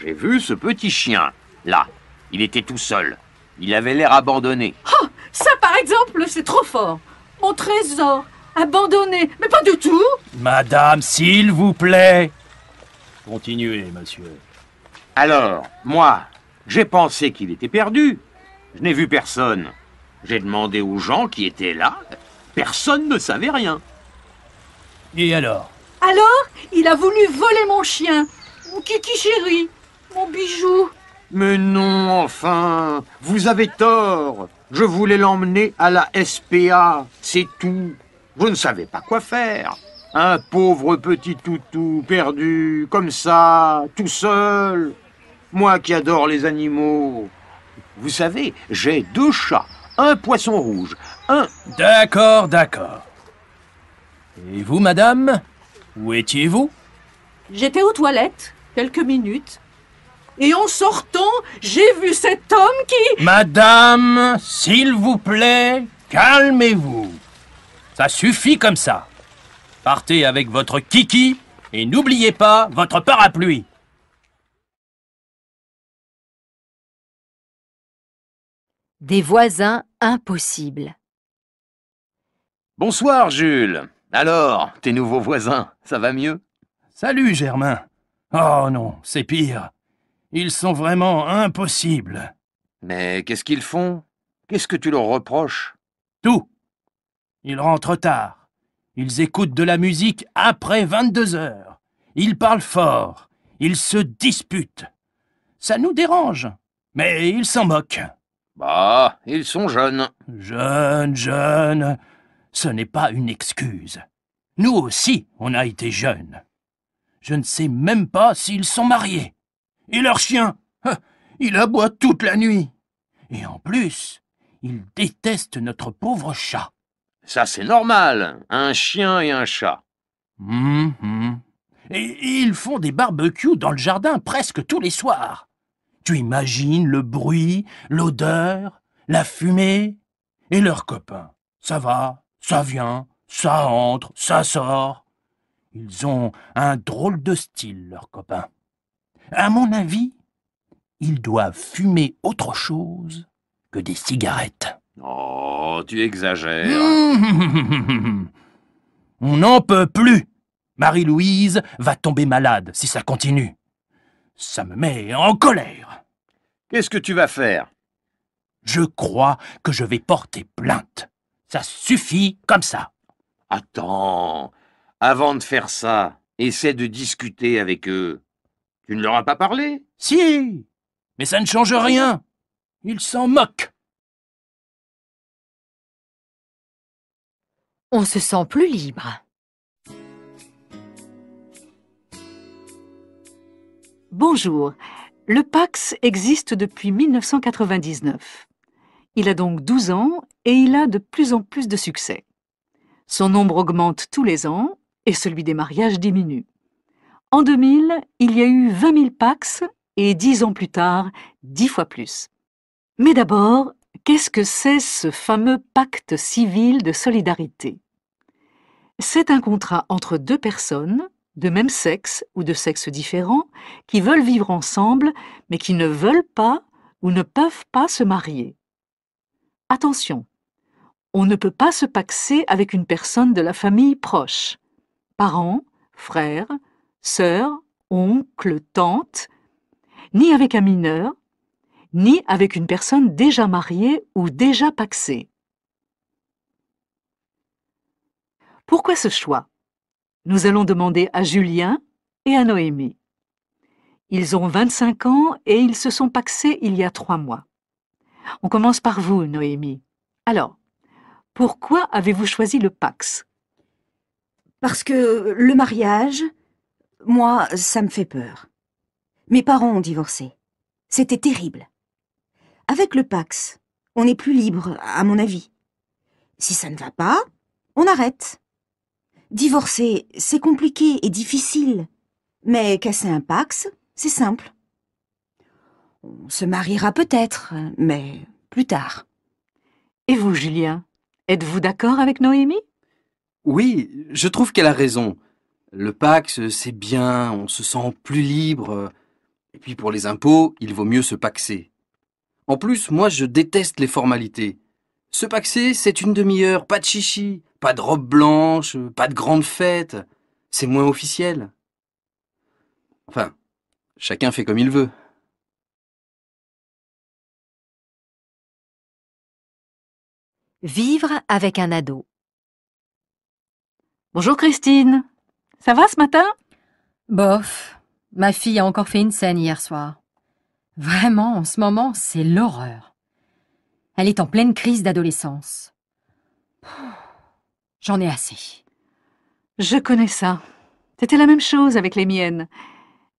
Speaker 20: J'ai vu ce petit chien, là. Il était tout seul. Il avait l'air abandonné.
Speaker 21: Oh, ça, par exemple, c'est trop fort. Mon trésor, abandonné. Mais pas du tout.
Speaker 20: Madame, s'il vous plaît. Continuez, monsieur. Alors, moi, j'ai pensé qu'il était perdu. Je n'ai vu personne. J'ai demandé aux gens qui étaient là. Personne ne savait rien. Et alors
Speaker 21: Alors, il a voulu voler mon chien. Mon kiki chéri. Mon bijou.
Speaker 20: Mais non, enfin. Vous avez tort. Je voulais l'emmener à la SPA. C'est tout. Vous ne savez pas quoi faire. Un pauvre petit toutou perdu, comme ça, tout seul. Moi qui adore les animaux. Vous savez, j'ai deux chats un poisson rouge.
Speaker 21: Un.
Speaker 2: D'accord,
Speaker 20: d'accord. Et vous,
Speaker 2: madame Où étiez-vous
Speaker 21: J'étais aux toilettes, quelques minutes. Et en sortant, j'ai vu cet homme
Speaker 4: qui...
Speaker 2: Madame, s'il vous plaît, calmez-vous. Ça suffit comme ça. Partez avec votre kiki et n'oubliez pas votre parapluie.
Speaker 13: Des voisins
Speaker 2: impossible.
Speaker 20: Bonsoir, Jules. Alors, tes nouveaux voisins, ça va mieux
Speaker 2: Salut, Germain. Oh non, c'est pire. Ils sont vraiment impossibles.
Speaker 20: Mais qu'est-ce qu'ils font Qu'est-ce que tu leur reproches
Speaker 2: Tout. Ils rentrent tard. Ils écoutent de la musique après 22 heures. Ils parlent fort. Ils se disputent. Ça nous dérange. Mais ils s'en moquent. Bah, ils sont jeunes. Jeunes, jeunes, ce n'est pas une excuse. Nous aussi, on a été jeunes. Je ne sais même pas s'ils sont mariés. Et leur chien, hein, il aboie toute la nuit. Et en plus,
Speaker 20: il déteste notre pauvre chat. Ça, c'est normal, un chien et un chat. Hum, hum. et ils font des barbecues dans le jardin presque tous
Speaker 2: les soirs. Tu imagines le bruit, l'odeur, la fumée et leurs copains. Ça va, ça vient, ça entre, ça sort. Ils ont un drôle de style, leurs copains. À mon avis, ils doivent fumer autre chose que des cigarettes.
Speaker 20: Oh, tu exagères.
Speaker 2: On n'en peut plus. Marie-Louise va tomber malade si ça continue. Ça me
Speaker 20: met en colère. Qu'est-ce que tu vas faire Je crois que je vais porter plainte. Ça suffit comme ça. Attends, avant de faire ça, essaie de discuter avec eux. Tu ne leur as pas parlé Si, mais ça ne change rien. Ils s'en moquent.
Speaker 13: On se sent plus libre.
Speaker 21: Bonjour. Le Pax existe depuis 1999. Il a donc 12 ans et il a de plus en plus de succès. Son nombre augmente tous les ans et celui des mariages diminue. En 2000, il y a eu 20 000 Pax et 10 ans plus tard, 10 fois plus. Mais d'abord, qu'est-ce que c'est ce fameux pacte civil de solidarité C'est un contrat entre deux personnes de même sexe ou de sexe différent, qui veulent vivre ensemble, mais qui ne veulent pas ou ne peuvent pas se marier. Attention, on ne peut pas se paxer avec une personne de la famille proche. Parents, frères, sœurs, oncles, tantes, ni avec un mineur, ni avec une personne déjà mariée ou déjà paxée. Pourquoi ce choix nous allons demander à Julien et à Noémie. Ils ont 25 ans et ils se sont paxés il y a trois mois. On commence par vous, Noémie. Alors, pourquoi avez-vous choisi le pax Parce
Speaker 19: que le mariage, moi, ça me fait peur. Mes parents ont divorcé. C'était terrible. Avec le pax, on est plus libre, à mon avis. Si ça ne va pas, on arrête. Divorcer, c'est compliqué et difficile. Mais casser un pax, c'est simple. On se mariera peut-être, mais plus tard.
Speaker 21: Et vous, Julien, êtes-vous d'accord avec Noémie
Speaker 16: Oui, je trouve qu'elle a raison. Le Pax, c'est bien, on se sent plus libre. Et puis pour les impôts, il vaut mieux se paxer. En plus, moi, je déteste les formalités. Se paxer, c'est une demi-heure, pas de chichi. Pas de robe blanche, euh, pas de grande fête. C'est moins officiel. Enfin, chacun fait comme il veut.
Speaker 13: Vivre avec un ado. Bonjour Christine.
Speaker 15: Ça va ce matin Bof. Ma fille a encore fait une scène hier soir. Vraiment, en ce moment, c'est l'horreur. Elle est en pleine crise
Speaker 21: d'adolescence. J'en ai assez. Je connais ça. C'était la même chose avec les miennes.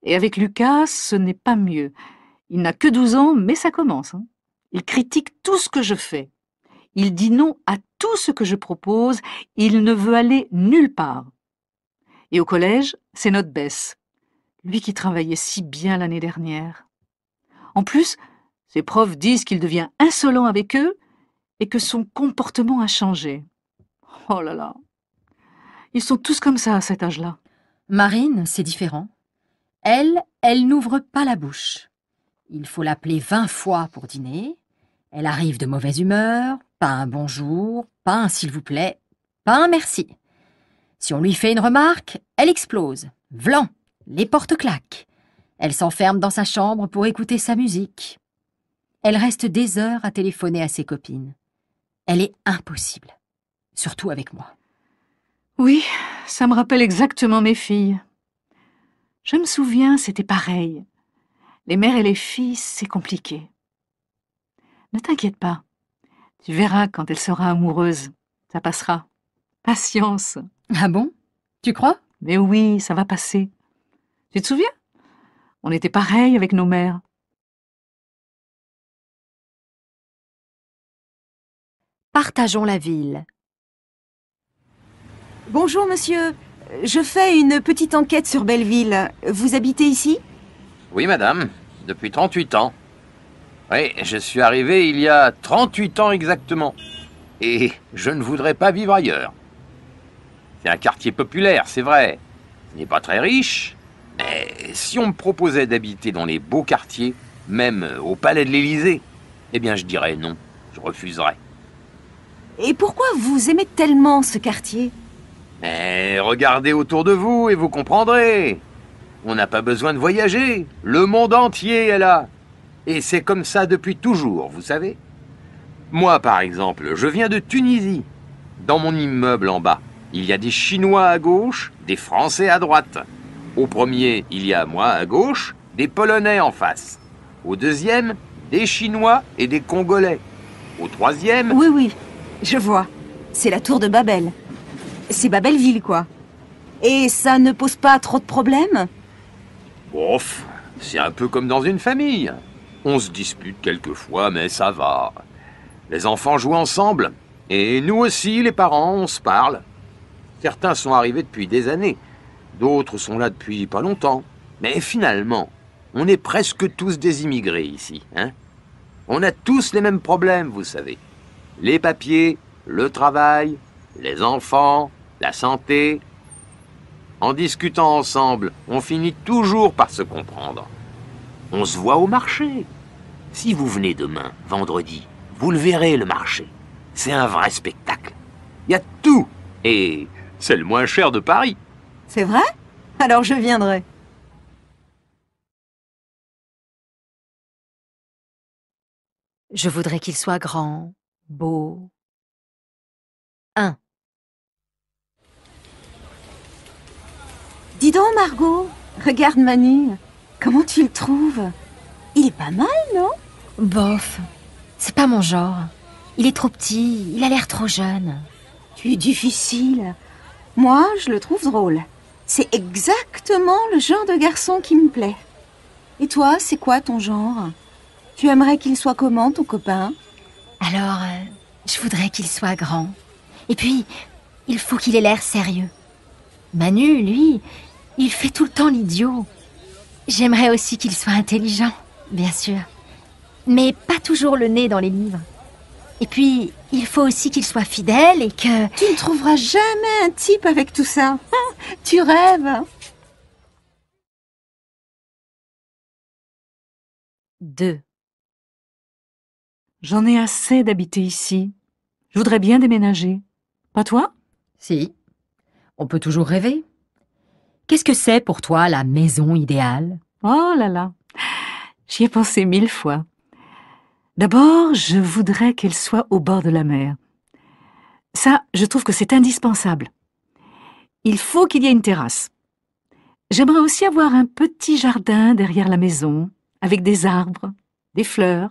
Speaker 21: Et avec Lucas, ce n'est pas mieux. Il n'a que 12 ans, mais ça commence. Hein. Il critique tout ce que je fais. Il dit non à tout ce que je propose. Il ne veut aller nulle part. Et au collège, c'est notre baisse. Lui qui travaillait si bien l'année dernière. En plus, ses profs disent qu'il devient insolent avec eux et que son comportement a changé. Oh là là. Ils sont tous comme ça à cet âge-là. Marine, c'est différent. Elle, elle n'ouvre pas la bouche.
Speaker 15: Il faut l'appeler vingt fois pour dîner. Elle arrive de mauvaise humeur, pas un bonjour, pas un s'il vous plaît, pas un merci. Si on lui fait une remarque, elle explose. Vlan, les portes claquent. Elle s'enferme dans sa chambre pour écouter sa musique. Elle reste des heures à téléphoner à ses copines. Elle est impossible surtout avec moi.
Speaker 21: Oui, ça me rappelle exactement mes filles. Je me souviens, c'était pareil. Les mères et les filles, c'est compliqué. Ne t'inquiète pas. Tu verras quand elle sera amoureuse. Ça passera. Patience. Ah bon Tu crois Mais oui, ça va passer. Tu te souviens On était pareil avec nos
Speaker 13: mères. Partageons la ville. Bonjour monsieur,
Speaker 19: je fais une petite enquête sur Belleville. Vous habitez ici
Speaker 20: Oui madame, depuis 38 ans. Oui, je suis arrivé il y a 38 ans exactement. Et je ne voudrais pas vivre ailleurs. C'est un quartier populaire, c'est vrai. Il n'est pas très riche. Mais si on me proposait d'habiter dans les beaux quartiers, même au palais de l'Élysée, eh bien je dirais non, je refuserais.
Speaker 19: Et pourquoi vous aimez tellement ce quartier
Speaker 20: eh, regardez autour de vous et vous comprendrez. On n'a pas besoin de voyager. Le monde entier est là. Et c'est comme ça depuis toujours, vous savez. Moi, par exemple, je viens de Tunisie. Dans mon immeuble en bas, il y a des Chinois à gauche, des Français à droite. Au premier, il y a moi à gauche, des Polonais en face. Au deuxième, des Chinois et des Congolais. Au troisième... Oui,
Speaker 19: oui, je vois. C'est la tour de Babel. C'est Babelville, quoi. Et ça ne pose pas trop de problèmes
Speaker 20: Bof, c'est un peu comme dans une famille. On se dispute quelquefois, mais ça va. Les enfants jouent ensemble. Et nous aussi, les parents, on se parle. Certains sont arrivés depuis des années. D'autres sont là depuis pas longtemps. Mais finalement, on est presque tous des immigrés ici. Hein on a tous les mêmes problèmes, vous savez. Les papiers, le travail, les enfants, la santé. En discutant ensemble, on finit toujours par se comprendre. On se voit au marché. Si vous venez demain, vendredi, vous le verrez le marché. C'est un vrai spectacle. Il y a tout. Et c'est le moins cher de Paris.
Speaker 13: C'est vrai Alors je viendrai. Je voudrais qu'il soit grand, beau. 1.
Speaker 19: Dis donc, Margot, regarde Manu. Comment tu le trouves Il est pas mal, non Bof. C'est pas mon genre. Il est trop petit, il a l'air trop jeune. Tu es difficile. Moi, je le trouve drôle. C'est exactement le genre de garçon qui me plaît. Et toi, c'est quoi ton genre Tu aimerais qu'il soit comment, ton copain Alors, euh,
Speaker 15: je voudrais qu'il soit grand. Et puis, il faut qu'il ait l'air sérieux. Manu, lui, il fait tout le temps l'idiot. J'aimerais aussi qu'il soit intelligent, bien sûr. Mais pas toujours le nez dans les livres. Et puis,
Speaker 9: il faut aussi qu'il soit fidèle et que... Tu ne trouveras jamais un type avec tout ça. tu rêves. 2. J'en ai assez d'habiter ici. Je voudrais bien déménager. Pas toi Si. On peut toujours rêver.
Speaker 21: Qu'est-ce que c'est pour toi la maison idéale Oh là là, j'y ai pensé mille fois. D'abord, je voudrais qu'elle soit au bord de la mer. Ça, je trouve que c'est indispensable. Il faut qu'il y ait une terrasse. J'aimerais aussi avoir un petit jardin derrière la maison, avec des arbres, des fleurs.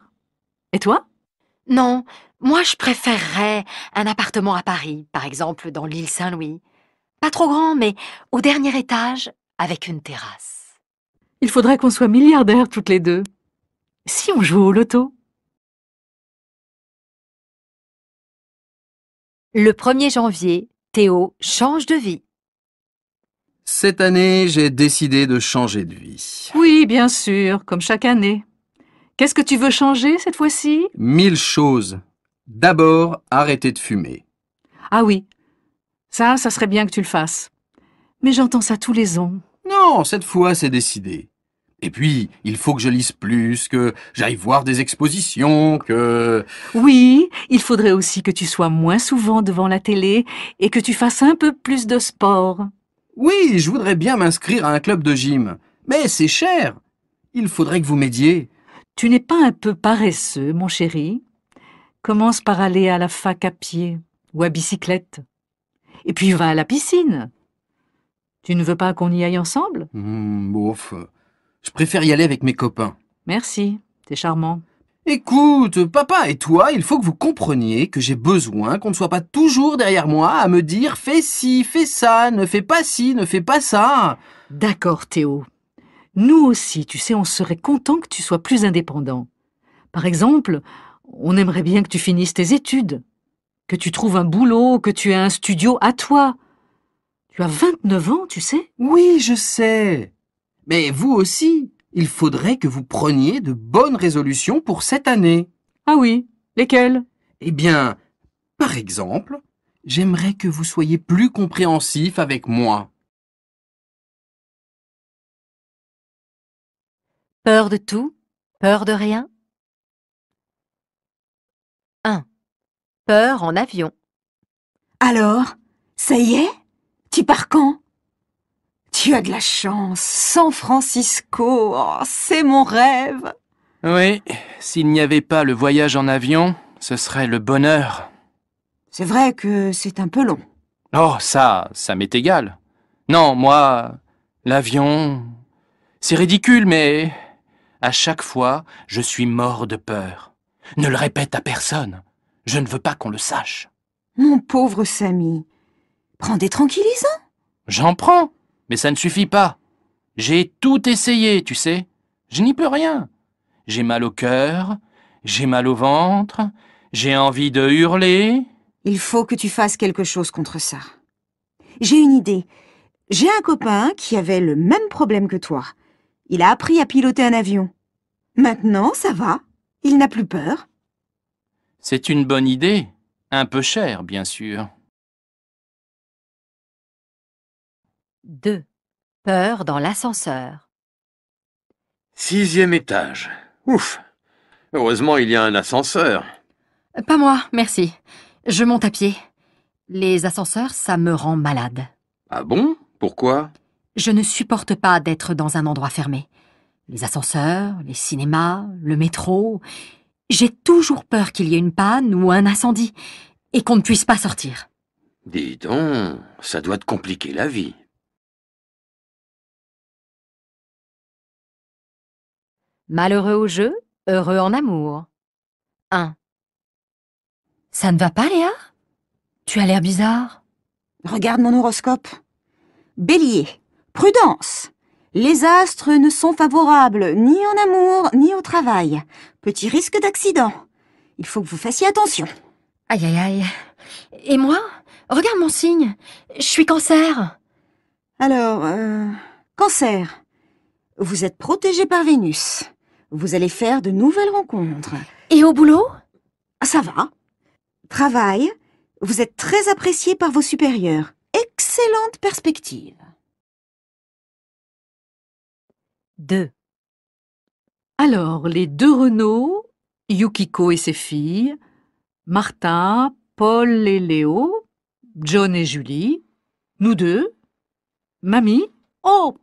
Speaker 21: Et toi Non, moi je
Speaker 15: préférerais un appartement à Paris, par exemple dans l'île Saint-Louis. Pas trop grand, mais
Speaker 9: au dernier étage, avec une terrasse. Il faudrait qu'on soit milliardaires toutes les deux. Si on joue au loto.
Speaker 13: Le 1er janvier, Théo change de vie.
Speaker 16: Cette année, j'ai décidé de changer de
Speaker 21: vie. Oui, bien sûr, comme chaque année. Qu'est-ce que tu veux changer cette fois-ci
Speaker 16: Mille choses. D'abord, arrêter de fumer.
Speaker 21: Ah oui, ça, ça serait bien que tu le fasses. Mais j'entends ça tous les ans.
Speaker 16: Non, cette fois, c'est décidé. Et puis, il faut que je lise plus, que j'aille voir des expositions, que...
Speaker 21: Oui, il faudrait aussi que tu sois moins souvent devant la télé et que tu fasses un peu plus de sport.
Speaker 16: Oui, je voudrais bien m'inscrire à un club de gym. Mais c'est cher. Il faudrait que vous
Speaker 21: m'aidiez. Tu n'es pas un peu paresseux, mon chéri Commence par aller à la fac à pied ou à bicyclette. Et puis va à la piscine. Tu ne veux pas qu'on y aille ensemble
Speaker 16: mmh, Bof, je préfère y aller avec mes copains. Merci, t'es charmant. Écoute, papa et toi, il faut que vous compreniez que j'ai besoin qu'on ne soit pas toujours derrière moi à me dire fais ci, fais ça, ne fais pas ci, ne
Speaker 21: fais pas ça. D'accord, Théo. Nous aussi, tu sais, on serait content que tu sois plus indépendant. Par exemple, on aimerait bien que tu finisses tes études que tu trouves un boulot, que tu aies un studio à toi. Tu as 29 ans, tu sais Oui, je sais. Mais vous aussi, il faudrait que vous preniez
Speaker 16: de bonnes résolutions pour cette année. Ah oui, lesquelles Eh bien, par exemple, j'aimerais que vous soyez plus compréhensif avec moi.
Speaker 13: Peur de tout, peur de rien
Speaker 15: peur en avion. Alors, ça y est Tu pars quand
Speaker 19: Tu as de la chance, San Francisco, oh, c'est mon rêve
Speaker 2: Oui, s'il n'y avait pas le voyage en avion, ce serait le bonheur. C'est vrai que c'est un peu long. Oh, ça, ça m'est égal. Non, moi, l'avion, c'est ridicule, mais à chaque fois, je suis mort de peur. Ne le répète à personne. Je ne veux pas qu'on le sache.
Speaker 19: Mon pauvre Samy, prends des tranquillisants.
Speaker 2: J'en prends, mais ça ne suffit pas. J'ai tout essayé, tu sais. Je n'y peux rien. J'ai mal au cœur, j'ai mal au ventre, j'ai envie de hurler. Il faut que tu fasses quelque chose contre ça. J'ai une idée.
Speaker 19: J'ai un copain qui avait le même problème que toi. Il a appris à piloter un avion.
Speaker 13: Maintenant, ça va. Il n'a plus peur.
Speaker 10: C'est une bonne idée, un peu cher, bien sûr.
Speaker 9: 2. Peur dans l'ascenseur.
Speaker 20: Sixième étage. Ouf Heureusement, il y a un ascenseur.
Speaker 15: Euh, pas moi, merci. Je monte à pied. Les ascenseurs, ça me rend malade.
Speaker 20: Ah bon Pourquoi
Speaker 15: Je ne supporte pas d'être dans un endroit fermé. Les ascenseurs, les cinémas, le métro, j'ai toujours peur qu'il y ait une panne ou un incendie
Speaker 13: et qu'on ne puisse pas sortir.
Speaker 20: Dis donc, ça doit te compliquer la vie.
Speaker 13: Malheureux au jeu, heureux en amour. 1. Ça ne va
Speaker 15: pas, Léa Tu as l'air bizarre. Regarde mon horoscope.
Speaker 19: Bélier, prudence les astres ne sont favorables ni en amour
Speaker 15: ni au travail. Petit risque d'accident. Il faut que vous fassiez attention. Aïe aïe aïe. Et moi Regarde mon signe. Je suis cancer. Alors, euh, cancer. Vous êtes protégé par Vénus.
Speaker 19: Vous allez faire de nouvelles rencontres. Et au boulot ah, Ça va. Travail.
Speaker 13: Vous êtes très apprécié par vos supérieurs. Excellente perspective.
Speaker 9: Deux. Alors, les deux Renault, Yukiko et ses filles, Martin,
Speaker 21: Paul et Léo, John et Julie, nous deux, Mamie, oh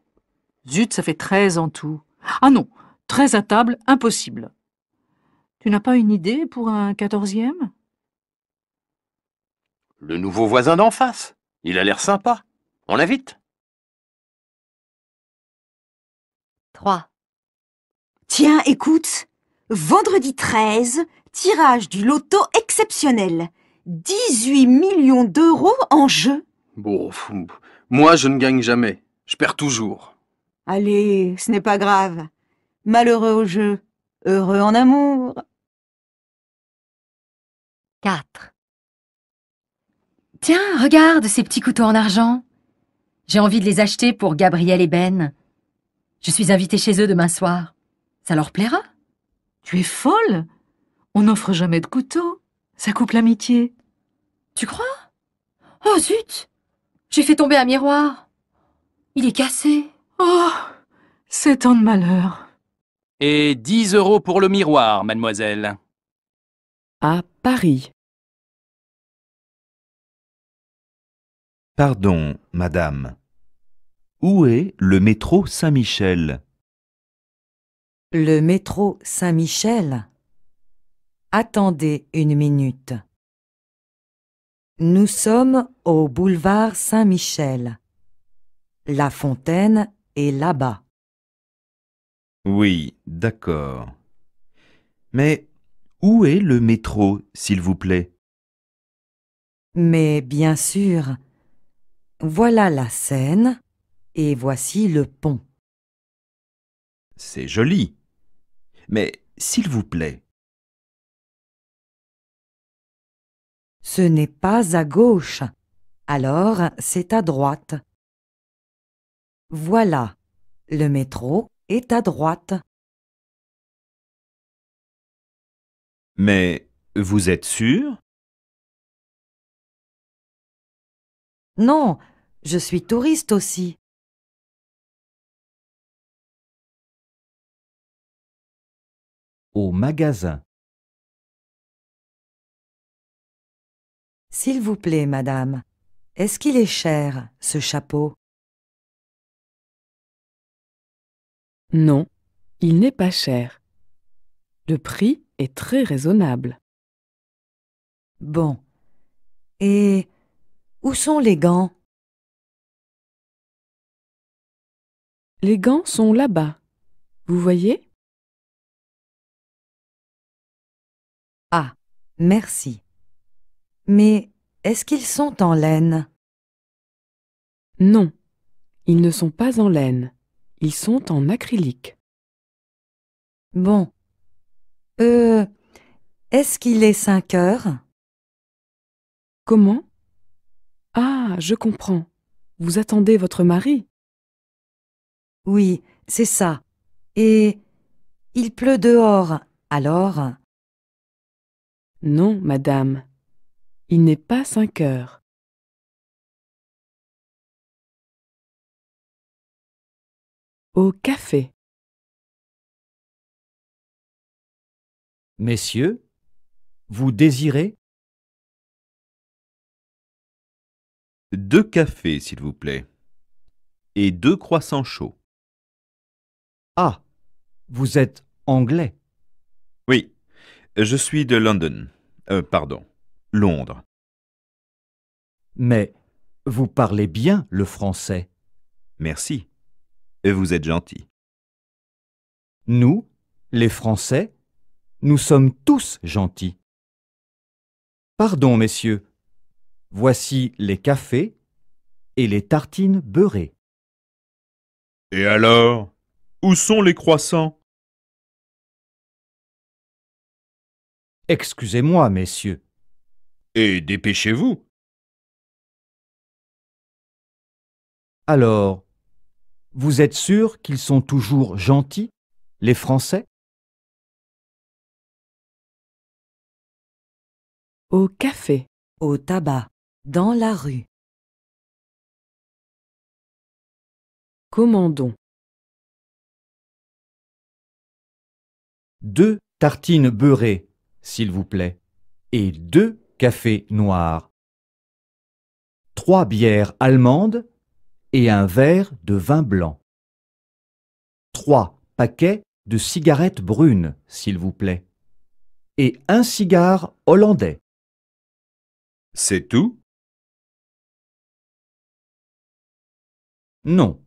Speaker 21: Zut, ça fait treize en tout. Ah non, 13 à table, impossible. Tu n'as pas une idée pour un quatorzième
Speaker 20: Le nouveau voisin d'en face. Il a l'air sympa. On l'invite
Speaker 13: 3. Tiens, écoute. Vendredi 13, tirage du loto exceptionnel.
Speaker 19: 18 millions d'euros en jeu.
Speaker 16: Bon, moi je ne gagne
Speaker 10: jamais. Je perds toujours.
Speaker 9: Allez, ce n'est pas grave. Malheureux au jeu, heureux en amour. 4.
Speaker 13: Tiens, regarde ces petits couteaux en argent. J'ai envie de
Speaker 15: les acheter pour Gabriel et Ben. Je suis invitée chez eux demain soir. Ça leur plaira
Speaker 21: Tu es folle On n'offre jamais de couteau. Ça coupe l'amitié. Tu crois Oh zut J'ai fait tomber un miroir. Il est cassé. Oh C'est tant de malheur.
Speaker 2: Et 10 euros pour le miroir, mademoiselle.
Speaker 21: À Paris.
Speaker 13: Pardon, madame.
Speaker 10: Où est le métro Saint-Michel
Speaker 9: Le métro Saint-Michel Attendez une minute. Nous sommes au boulevard Saint-Michel. La fontaine est là-bas.
Speaker 10: Oui, d'accord. Mais où est le métro, s'il vous plaît
Speaker 9: Mais bien sûr. Voilà la scène. Et voici le pont.
Speaker 10: C'est joli.
Speaker 13: Mais s'il vous plaît.
Speaker 9: Ce n'est pas à gauche. Alors c'est à droite. Voilà. Le métro est à droite.
Speaker 13: Mais vous êtes sûr Non, je suis touriste aussi. au magasin.
Speaker 9: S'il vous plaît, madame, est-ce qu'il est cher, ce chapeau Non, il
Speaker 13: n'est pas cher. Le prix est très raisonnable. Bon. Et où sont les gants Les gants sont là-bas. Vous voyez Ah, merci.
Speaker 9: Mais est-ce qu'ils sont en laine Non, ils ne sont pas en laine. Ils sont en acrylique. Bon. Euh, est-ce qu'il est 5 heures Comment Ah, je comprends. Vous attendez votre mari Oui, c'est ça. Et il pleut dehors, alors non, madame,
Speaker 13: il n'est pas cinq heures. Au café. Messieurs, vous désirez Deux cafés, s'il vous plaît.
Speaker 10: Et deux croissants chauds. Ah, vous êtes anglais. Je suis de London. Euh, pardon, Londres. Mais vous parlez bien le français. Merci. Euh, vous êtes gentil. Nous, les Français, nous sommes tous gentils. Pardon, messieurs. Voici les cafés et les tartines beurrées. Et alors Où sont les croissants
Speaker 13: Excusez-moi, messieurs. Et dépêchez-vous.
Speaker 10: Alors, vous êtes sûr qu'ils sont toujours gentils, les Français
Speaker 13: Au café, au tabac, dans la rue. Commandons.
Speaker 10: Deux tartines beurrées s'il vous plaît, et deux cafés noirs, trois bières allemandes et un verre de vin blanc, trois paquets de cigarettes brunes, s'il vous plaît, et un cigare hollandais.
Speaker 13: C'est tout
Speaker 10: Non.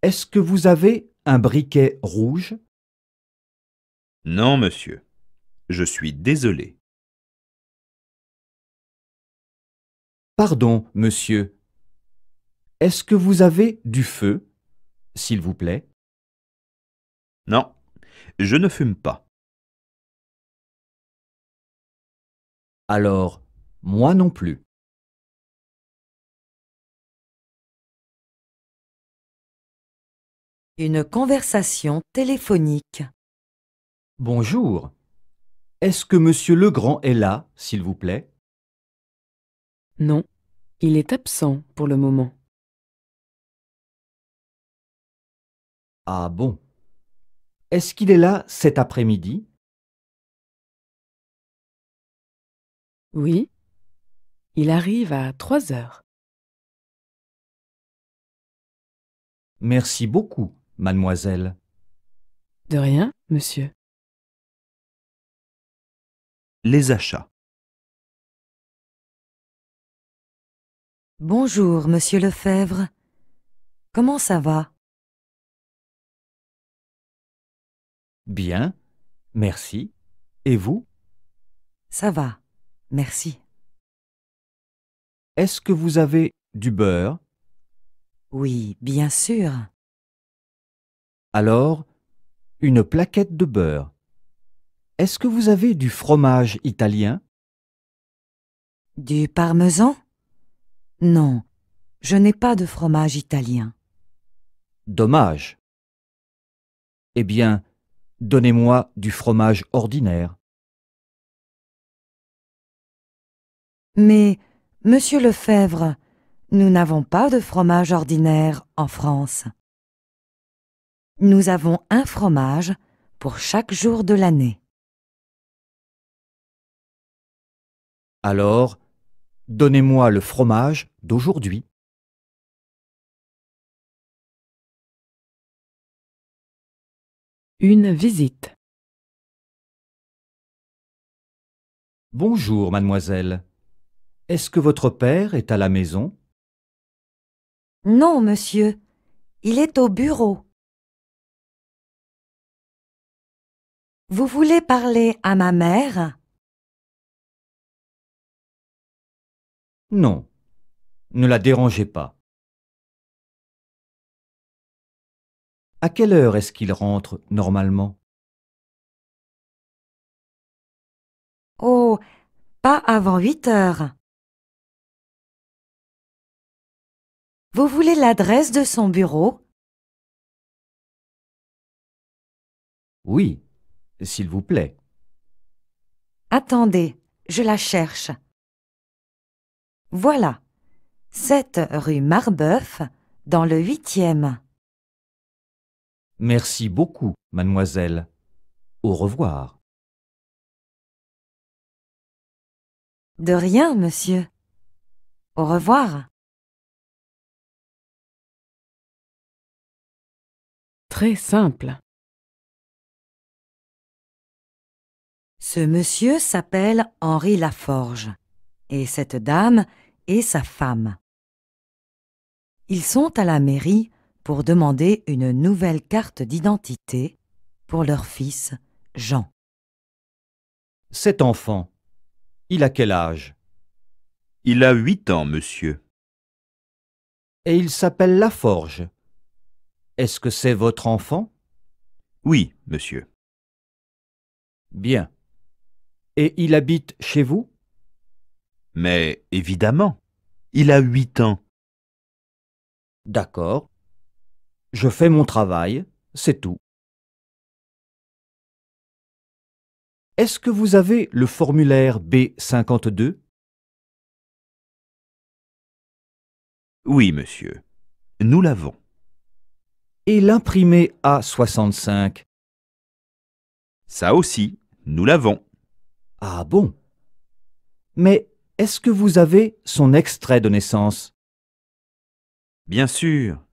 Speaker 10: Est-ce que vous avez un briquet rouge Non, monsieur. Je suis désolé. Pardon, monsieur. Est-ce que vous avez du feu, s'il vous plaît Non, je ne
Speaker 13: fume pas. Alors, moi non plus.
Speaker 9: Une conversation téléphonique.
Speaker 10: Bonjour. Est-ce que Monsieur Legrand est là, s'il vous plaît Non, il est
Speaker 9: absent pour le
Speaker 10: moment.
Speaker 13: Ah bon Est-ce qu'il est là cet après-midi Oui, il arrive à trois heures.
Speaker 10: Merci beaucoup, mademoiselle.
Speaker 13: De rien, monsieur les achats. Bonjour, monsieur Lefebvre.
Speaker 9: Comment ça va
Speaker 10: Bien, merci. Et vous Ça va, merci. Est-ce que vous avez du beurre Oui, bien sûr. Alors, une plaquette de beurre. Est-ce que vous avez du fromage italien
Speaker 9: Du parmesan Non, je n'ai pas de fromage italien.
Speaker 10: Dommage. Eh bien, donnez-moi du fromage ordinaire.
Speaker 9: Mais, monsieur Lefebvre, nous n'avons pas de fromage ordinaire en France. Nous avons un fromage pour chaque
Speaker 13: jour de l'année. Alors, donnez-moi le fromage d'aujourd'hui. Une visite.
Speaker 10: Bonjour, mademoiselle. Est-ce que votre père est à la maison
Speaker 13: Non, monsieur. Il est au bureau. Vous voulez parler à ma mère Non, ne la dérangez pas. À quelle heure est-ce qu'il rentre normalement Oh, pas avant 8 heures. Vous voulez l'adresse de son bureau
Speaker 10: Oui, s'il vous plaît.
Speaker 9: Attendez, je la cherche. Voilà, 7 rue Marbeuf, dans le huitième.
Speaker 10: Merci beaucoup, mademoiselle.
Speaker 13: Au revoir. De rien, monsieur. Au revoir. Très simple.
Speaker 9: Ce monsieur s'appelle Henri Laforge et cette dame et sa femme. Ils sont à la mairie pour demander une nouvelle carte d'identité pour leur fils
Speaker 10: Jean. Cet enfant, il a quel âge Il a huit ans, monsieur. Et il s'appelle Laforge. Est-ce que c'est votre enfant Oui, monsieur. Bien. Et il habite chez vous mais évidemment, il a huit ans. D'accord. Je fais mon travail, c'est tout. Est-ce que vous avez le formulaire B52
Speaker 13: Oui, monsieur. Nous l'avons.
Speaker 10: Et l'imprimé A65 Ça aussi, nous l'avons. Ah bon Mais est-ce que vous avez son extrait de naissance Bien sûr.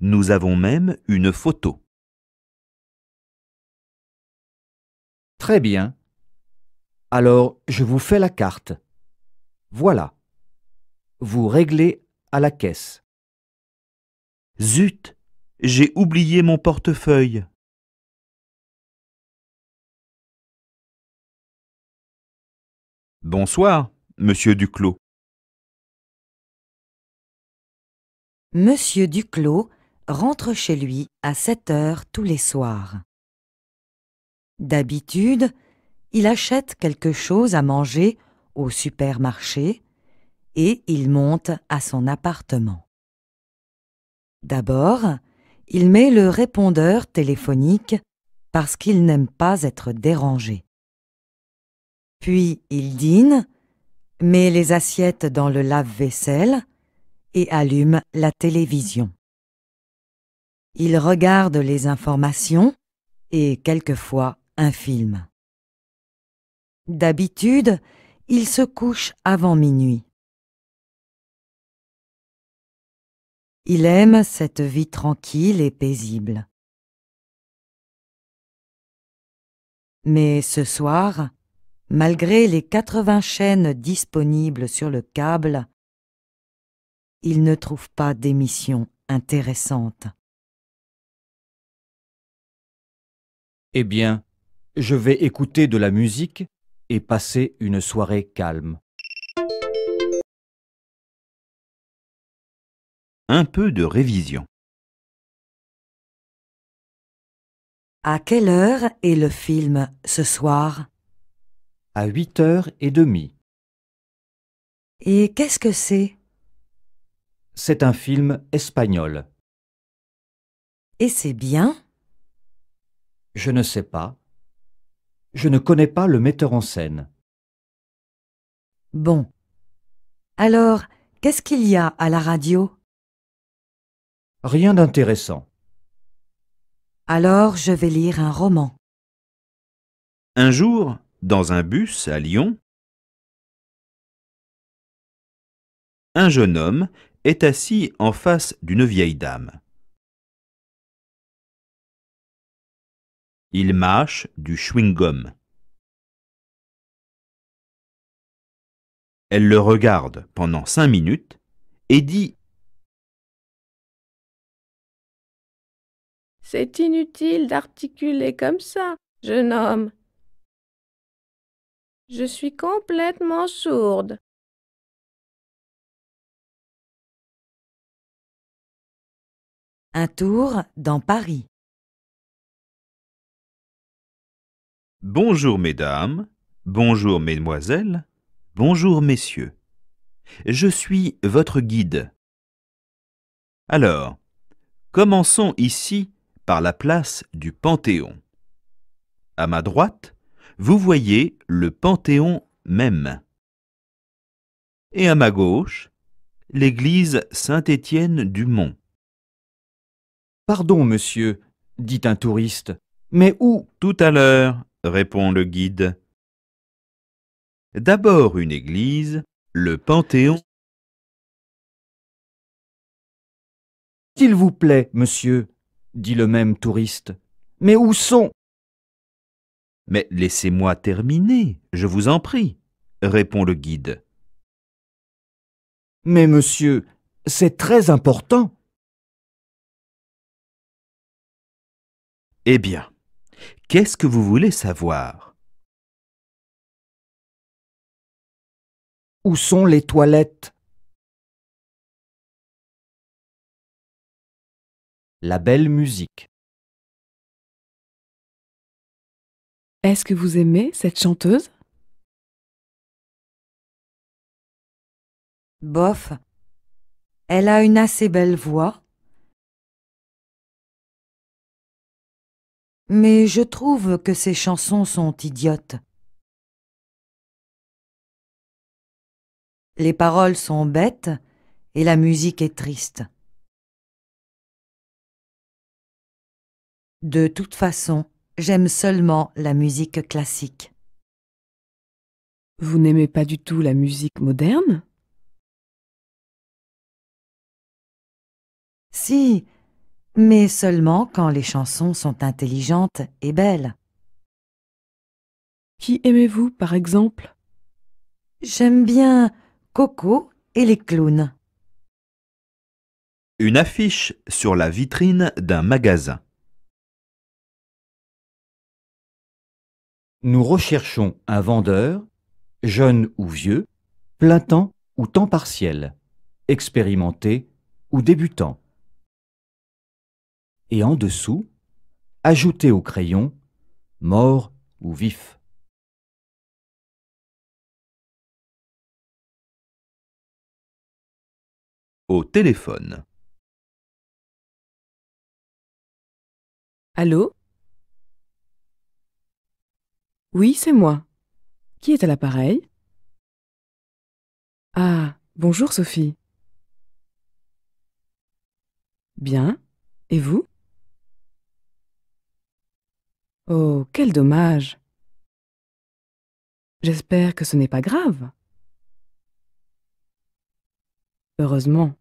Speaker 10: Nous avons même une photo. Très bien. Alors, je vous fais la carte. Voilà. Vous réglez à la caisse. Zut, j'ai oublié mon portefeuille.
Speaker 13: Bonsoir. Monsieur Duclos. Monsieur Duclos
Speaker 9: rentre chez lui à 7 heures tous les soirs. D'habitude, il achète quelque chose à manger au supermarché et il monte à son appartement. D'abord, il met le répondeur téléphonique parce qu'il n'aime pas être dérangé. Puis il dîne met les assiettes dans le lave-vaisselle et allume la télévision. Il regarde les informations et quelquefois un film. D'habitude, il se couche avant
Speaker 13: minuit. Il aime cette vie
Speaker 9: tranquille et paisible. Mais ce soir, Malgré les 80 chaînes disponibles sur le câble, il ne trouve pas d'émission intéressante.
Speaker 10: Eh bien, je vais écouter de la musique et passer une soirée calme. Un peu de révision.
Speaker 13: À quelle heure est le film
Speaker 10: ce soir à 8 heures et demie. Et qu'est-ce que c'est C'est un film espagnol. Et c'est bien Je ne sais pas. Je ne connais pas le metteur en scène.
Speaker 9: Bon. Alors, qu'est-ce qu'il y a à la radio
Speaker 10: Rien d'intéressant.
Speaker 9: Alors, je vais lire un roman.
Speaker 10: Un jour, dans un bus à Lyon, un jeune homme est assis en face d'une vieille dame.
Speaker 13: Il mâche du chewing-gum. Elle le regarde pendant cinq minutes et dit C'est inutile d'articuler comme ça, jeune homme. Je suis complètement sourde.
Speaker 9: Un tour dans Paris.
Speaker 10: Bonjour mesdames, bonjour mesdemoiselles, bonjour messieurs. Je suis votre guide. Alors, commençons ici par la place du Panthéon. À ma droite, vous voyez le Panthéon même. Et à ma gauche, l'église Saint-Étienne du Mont. Pardon, monsieur, dit un touriste, mais où Tout à l'heure, répond le guide. D'abord une église, le
Speaker 13: Panthéon. S'il vous plaît,
Speaker 10: monsieur, dit le même touriste, mais où sont mais laissez-moi terminer, je vous en prie, répond le guide. Mais monsieur, c'est très important.
Speaker 13: Eh bien, qu'est-ce que vous voulez savoir Où sont les toilettes La belle musique.
Speaker 9: Est-ce que vous aimez cette chanteuse Bof. Elle a une assez belle voix. Mais je trouve que ses chansons
Speaker 13: sont idiotes.
Speaker 9: Les paroles sont bêtes et la musique est triste. De toute façon, J'aime seulement la musique classique. Vous n'aimez pas du tout la musique moderne Si, mais seulement quand les chansons sont intelligentes et belles. Qui aimez-vous, par exemple J'aime bien Coco et les clowns.
Speaker 10: Une affiche sur la vitrine d'un magasin. Nous recherchons un vendeur, jeune ou vieux, plein temps ou temps partiel, expérimenté ou débutant. Et en dessous, ajoutez au crayon mort
Speaker 13: ou vif. Au téléphone. Allô
Speaker 9: oui, c'est moi. Qui est à l'appareil Ah, bonjour Sophie. Bien. Et vous Oh, quel dommage. J'espère que ce n'est pas grave. Heureusement.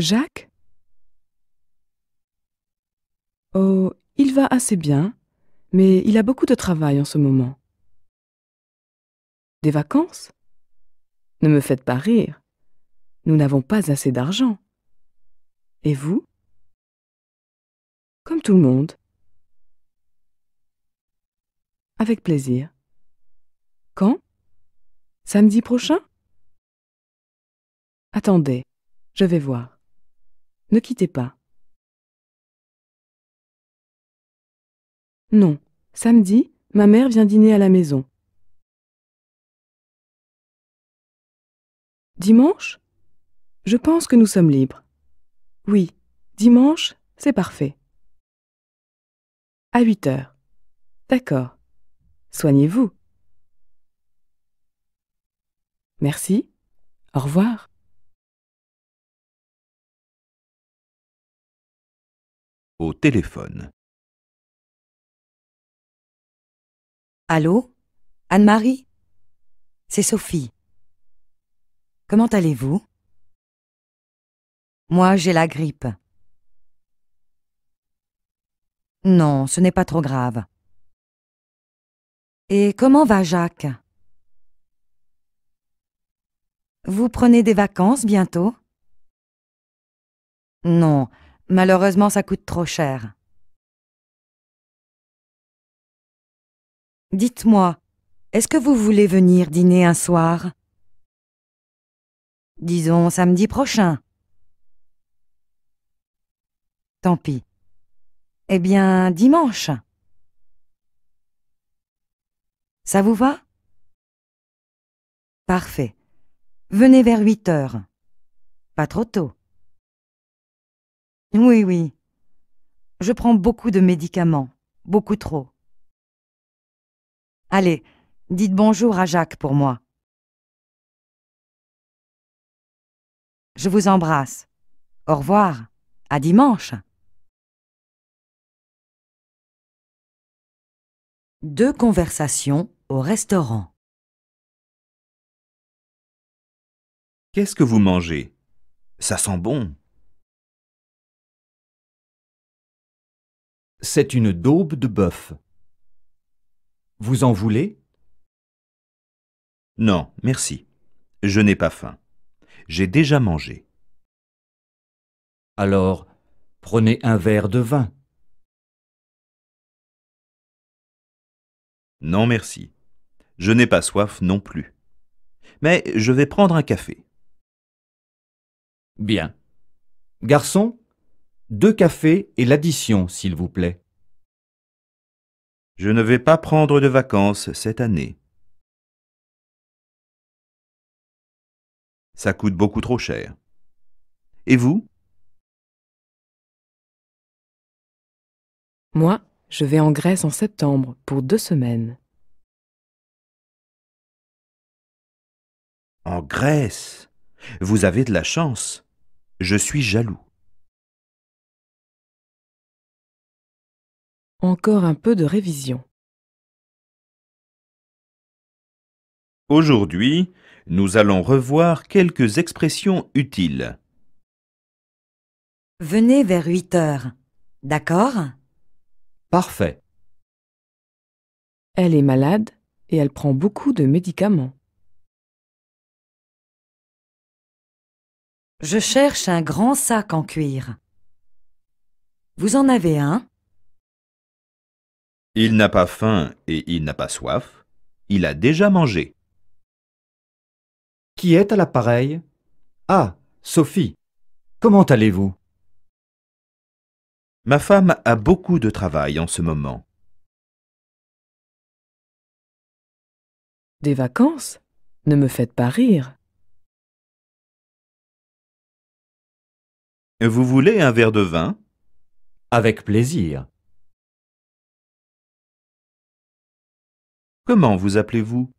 Speaker 9: Jacques Oh, il va assez bien mais il a beaucoup de travail en ce moment. Des vacances Ne me faites pas rire. Nous n'avons pas assez d'argent. Et vous Comme tout le monde. Avec plaisir. Quand Samedi prochain Attendez, je vais voir.
Speaker 13: Ne quittez pas. Non.
Speaker 9: Samedi, ma mère vient dîner à la maison. Dimanche Je pense que nous sommes libres. Oui, dimanche, c'est parfait. À 8 heures. D'accord. Soignez-vous.
Speaker 13: Merci. Au revoir. Au téléphone.
Speaker 9: Allô Anne-Marie C'est Sophie. Comment allez-vous Moi, j'ai la grippe. Non, ce n'est pas trop grave. Et comment va Jacques Vous prenez des vacances bientôt Non, malheureusement ça coûte trop cher. Dites-moi, est-ce que vous voulez venir dîner un soir Disons samedi prochain. Tant pis. Eh bien, dimanche. Ça vous va Parfait. Venez vers 8 heures. Pas trop tôt. Oui, oui. Je prends beaucoup de médicaments, beaucoup trop. Allez, dites bonjour à Jacques pour moi.
Speaker 13: Je vous embrasse. Au revoir. À dimanche. Deux conversations au restaurant. Qu'est-ce que vous mangez Ça sent bon. C'est une daube de bœuf.
Speaker 10: Vous en voulez Non, merci. Je n'ai pas faim. J'ai déjà mangé. Alors, prenez un verre de vin. Non, merci. Je n'ai pas soif non plus. Mais je vais prendre un café. Bien. Garçon, deux cafés et l'addition, s'il vous plaît. Je ne vais pas prendre de vacances cette année. Ça coûte beaucoup trop cher. Et vous
Speaker 13: Moi, je vais en Grèce en septembre pour deux semaines.
Speaker 10: En Grèce Vous avez de la chance. Je suis jaloux.
Speaker 13: Encore un peu de révision. Aujourd'hui,
Speaker 10: nous allons revoir quelques expressions utiles.
Speaker 9: Venez vers 8 heures. D'accord Parfait. Elle est malade et elle prend beaucoup de médicaments.
Speaker 13: Je cherche un grand sac en cuir.
Speaker 9: Vous en avez un
Speaker 10: il n'a pas faim et il n'a pas soif. Il a déjà mangé. Qui est à l'appareil Ah, Sophie. Comment allez-vous Ma femme a beaucoup de travail en ce moment.
Speaker 13: Des vacances Ne me faites pas rire. Vous voulez
Speaker 10: un verre de vin Avec plaisir. Comment vous appelez-vous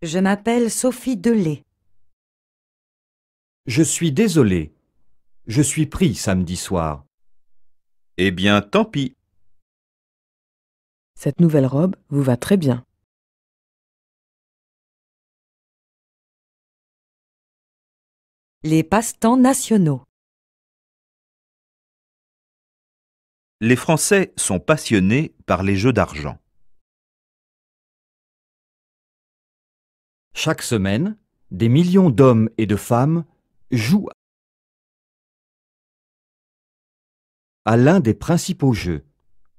Speaker 9: Je m'appelle Sophie
Speaker 10: Delay. Je suis désolé. Je suis pris samedi soir. Eh bien, tant pis.
Speaker 13: Cette nouvelle robe vous va très bien. Les passe-temps nationaux. Les Français sont passionnés par les jeux d'argent. Chaque semaine,
Speaker 10: des millions d'hommes et de femmes jouent à l'un des principaux jeux,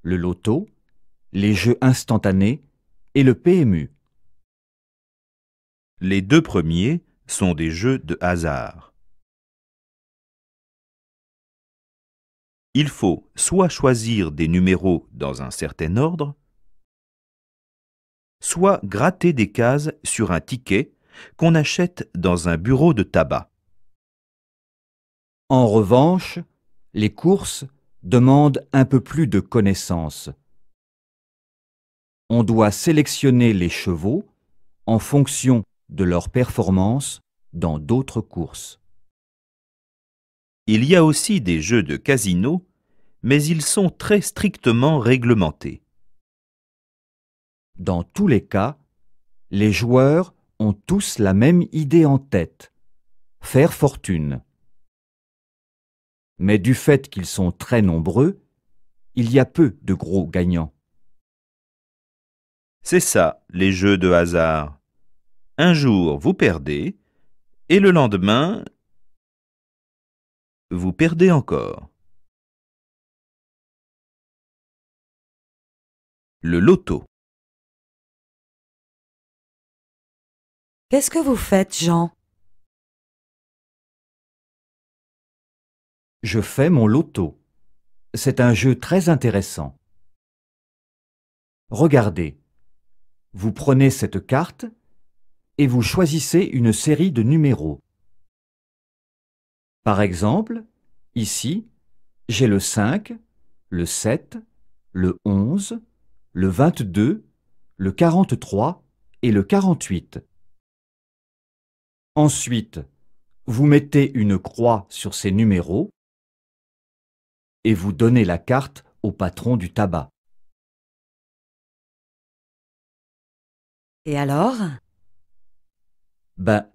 Speaker 10: le loto, les jeux instantanés et le PMU. Les deux premiers sont des jeux de hasard. Il faut soit choisir des numéros dans un certain ordre, soit gratter des cases sur un ticket qu'on achète dans un bureau de tabac. En revanche, les courses demandent un peu plus de connaissances. On doit sélectionner les chevaux en fonction de leur performance dans d'autres courses. Il y a aussi des jeux de casino, mais ils sont très strictement réglementés. Dans tous les cas, les joueurs ont tous la même idée en tête, faire fortune. Mais du fait qu'ils sont très nombreux, il y a peu de gros gagnants. C'est ça, les jeux de hasard. Un jour, vous perdez, et le lendemain, vous perdez
Speaker 13: encore. Le loto. Qu'est-ce que vous faites, Jean Je fais
Speaker 10: mon loto. C'est un jeu très intéressant. Regardez. Vous prenez cette carte et vous choisissez une série de numéros. Par exemple, ici, j'ai le 5, le 7, le 11, le 22, le 43 et le 48. Ensuite, vous mettez une croix sur ces numéros et vous donnez la carte au patron du tabac. Et alors Ben,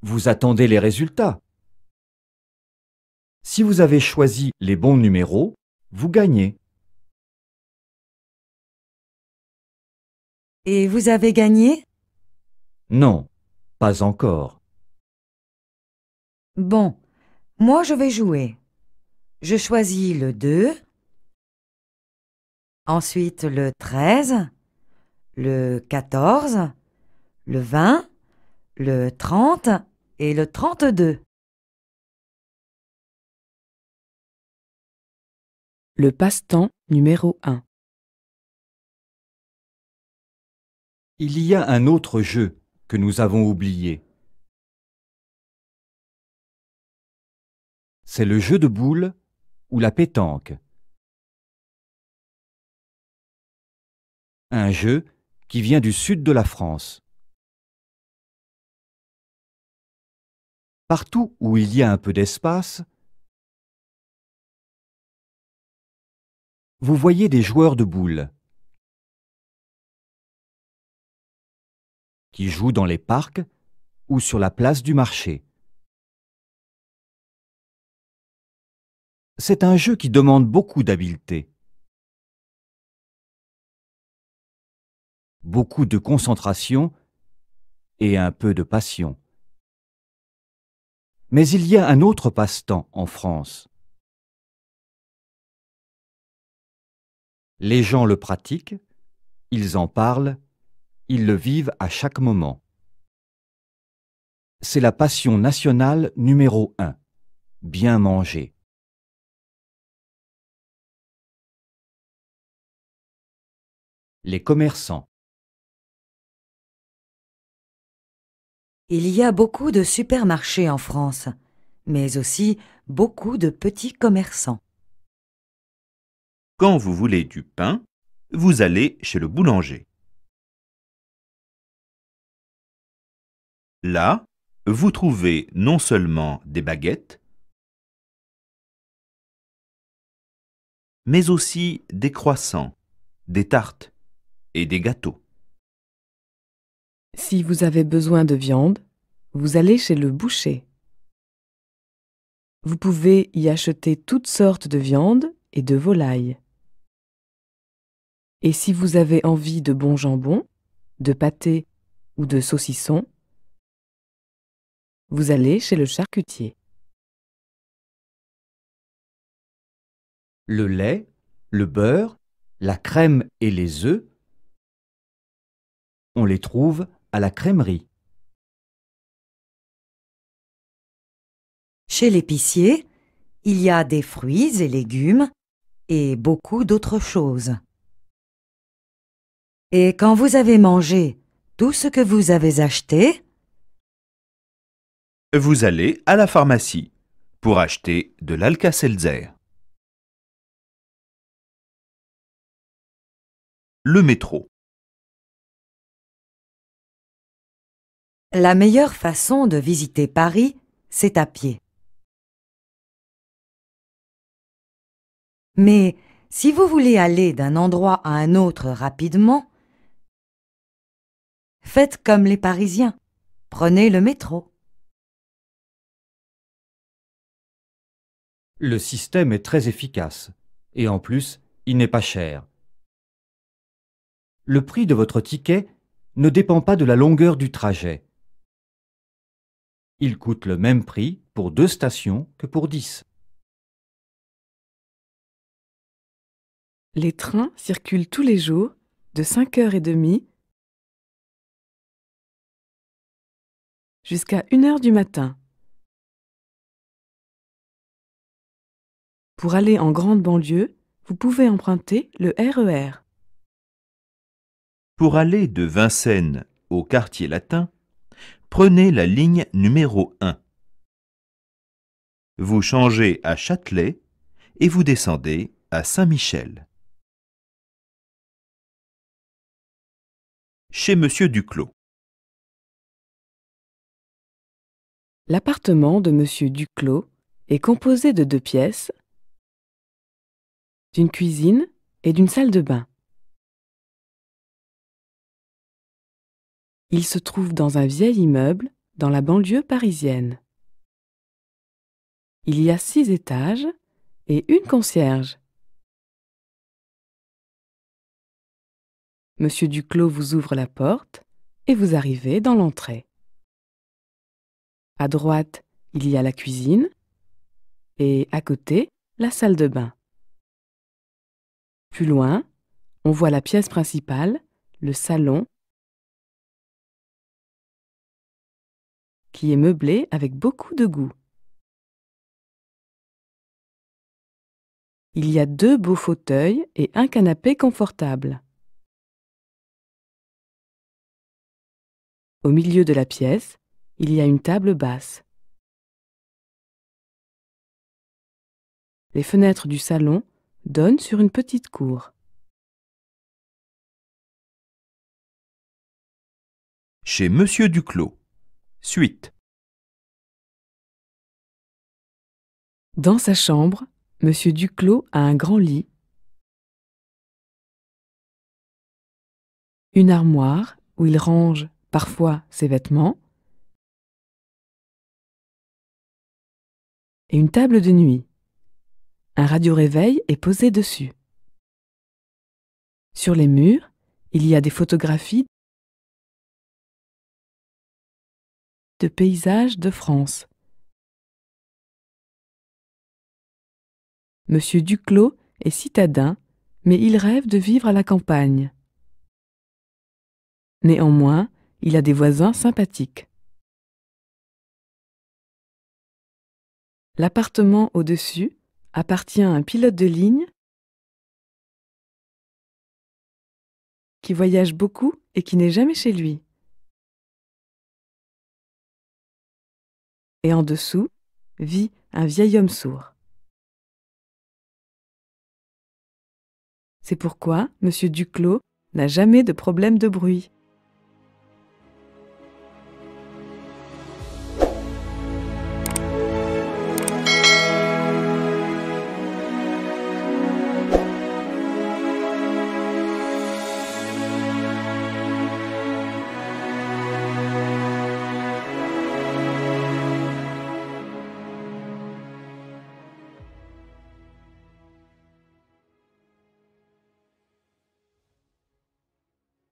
Speaker 10: vous attendez les résultats. Si vous avez choisi les bons numéros, vous gagnez.
Speaker 9: Et vous avez gagné
Speaker 10: Non, pas encore.
Speaker 9: Bon, moi je vais jouer. Je choisis le 2, ensuite le 13, le 14, le 20, le 30 et le 32.
Speaker 13: Le passe-temps numéro 1 Il y a un autre jeu que nous avons oublié. C'est le jeu de boules ou la pétanque. Un jeu qui vient du sud de la France. Partout où il y a un peu d'espace, vous voyez des joueurs de boules qui jouent dans les parcs ou sur la place du marché.
Speaker 10: c'est un jeu qui demande beaucoup d'habileté. Beaucoup de concentration et un peu de passion. Mais il y a un autre passe-temps en France.
Speaker 13: Les gens le pratiquent,
Speaker 10: ils en parlent, ils le vivent à chaque moment. C'est la passion nationale numéro un, bien manger. Les commerçants.
Speaker 9: Il y a beaucoup de supermarchés en France, mais aussi beaucoup de petits commerçants.
Speaker 10: Quand vous voulez du pain, vous allez chez
Speaker 13: le boulanger. Là,
Speaker 10: vous trouvez non seulement des baguettes, mais aussi des croissants, des tartes, et des gâteaux.
Speaker 9: Si vous avez besoin de viande, vous allez chez le boucher. Vous pouvez y acheter toutes sortes de viande et de volailles. Et si vous avez envie de bon jambon, de pâté ou de saucisson,
Speaker 13: vous allez chez le charcutier.
Speaker 10: Le lait, le beurre, la crème et les œufs on les trouve à la crèmerie.
Speaker 9: Chez l'épicier, il y a des fruits et légumes et beaucoup d'autres choses. Et quand vous avez mangé tout ce que vous avez acheté,
Speaker 10: vous allez à la pharmacie pour acheter de l'Alka-Seltzer.
Speaker 13: Le métro. La meilleure façon
Speaker 9: de visiter Paris, c'est à pied. Mais si vous voulez aller d'un endroit à un autre rapidement, faites comme les Parisiens, prenez le
Speaker 13: métro. Le système
Speaker 10: est très efficace et en plus, il n'est pas cher. Le prix de votre ticket ne dépend pas de la longueur du trajet. Il coûte le même prix pour deux stations que pour dix.
Speaker 13: Les trains circulent tous les jours de 5h30 jusqu'à
Speaker 9: 1h du matin. Pour aller en grande banlieue, vous pouvez emprunter le RER. E
Speaker 10: pour aller de Vincennes au quartier latin, prenez la ligne numéro 1. Vous changez à Châtelet et vous descendez à Saint-Michel.
Speaker 13: Chez M. Duclos.
Speaker 9: L'appartement de M. Duclos est composé de deux pièces, d'une cuisine et d'une salle de bain.
Speaker 13: Il se trouve dans un vieil immeuble dans la banlieue parisienne. Il y a six étages et une concierge.
Speaker 9: Monsieur Duclos vous ouvre la porte et vous arrivez dans l'entrée. À droite, il y a la cuisine et à côté, la salle de bain. Plus loin, on voit la pièce principale,
Speaker 13: le salon
Speaker 9: qui est meublé avec beaucoup de goût. Il y a deux beaux fauteuils et un canapé confortable.
Speaker 13: Au milieu de la pièce, il y a une table basse. Les fenêtres du salon donnent sur une petite cour. Chez Monsieur Duclos. Suite. Dans sa chambre, M. Duclos a un grand lit, une armoire où il range parfois ses vêtements et une table de nuit. Un radio-réveil est posé dessus. Sur les murs, il y a des photographies de
Speaker 9: paysages de France. Monsieur Duclos est citadin, mais il rêve de vivre à la campagne. Néanmoins, il a des voisins sympathiques.
Speaker 13: L'appartement au-dessus appartient à un pilote de ligne qui voyage beaucoup et qui n'est jamais chez lui. et en dessous vit un vieil homme sourd.
Speaker 9: C'est pourquoi M. Duclos n'a jamais de problème de bruit.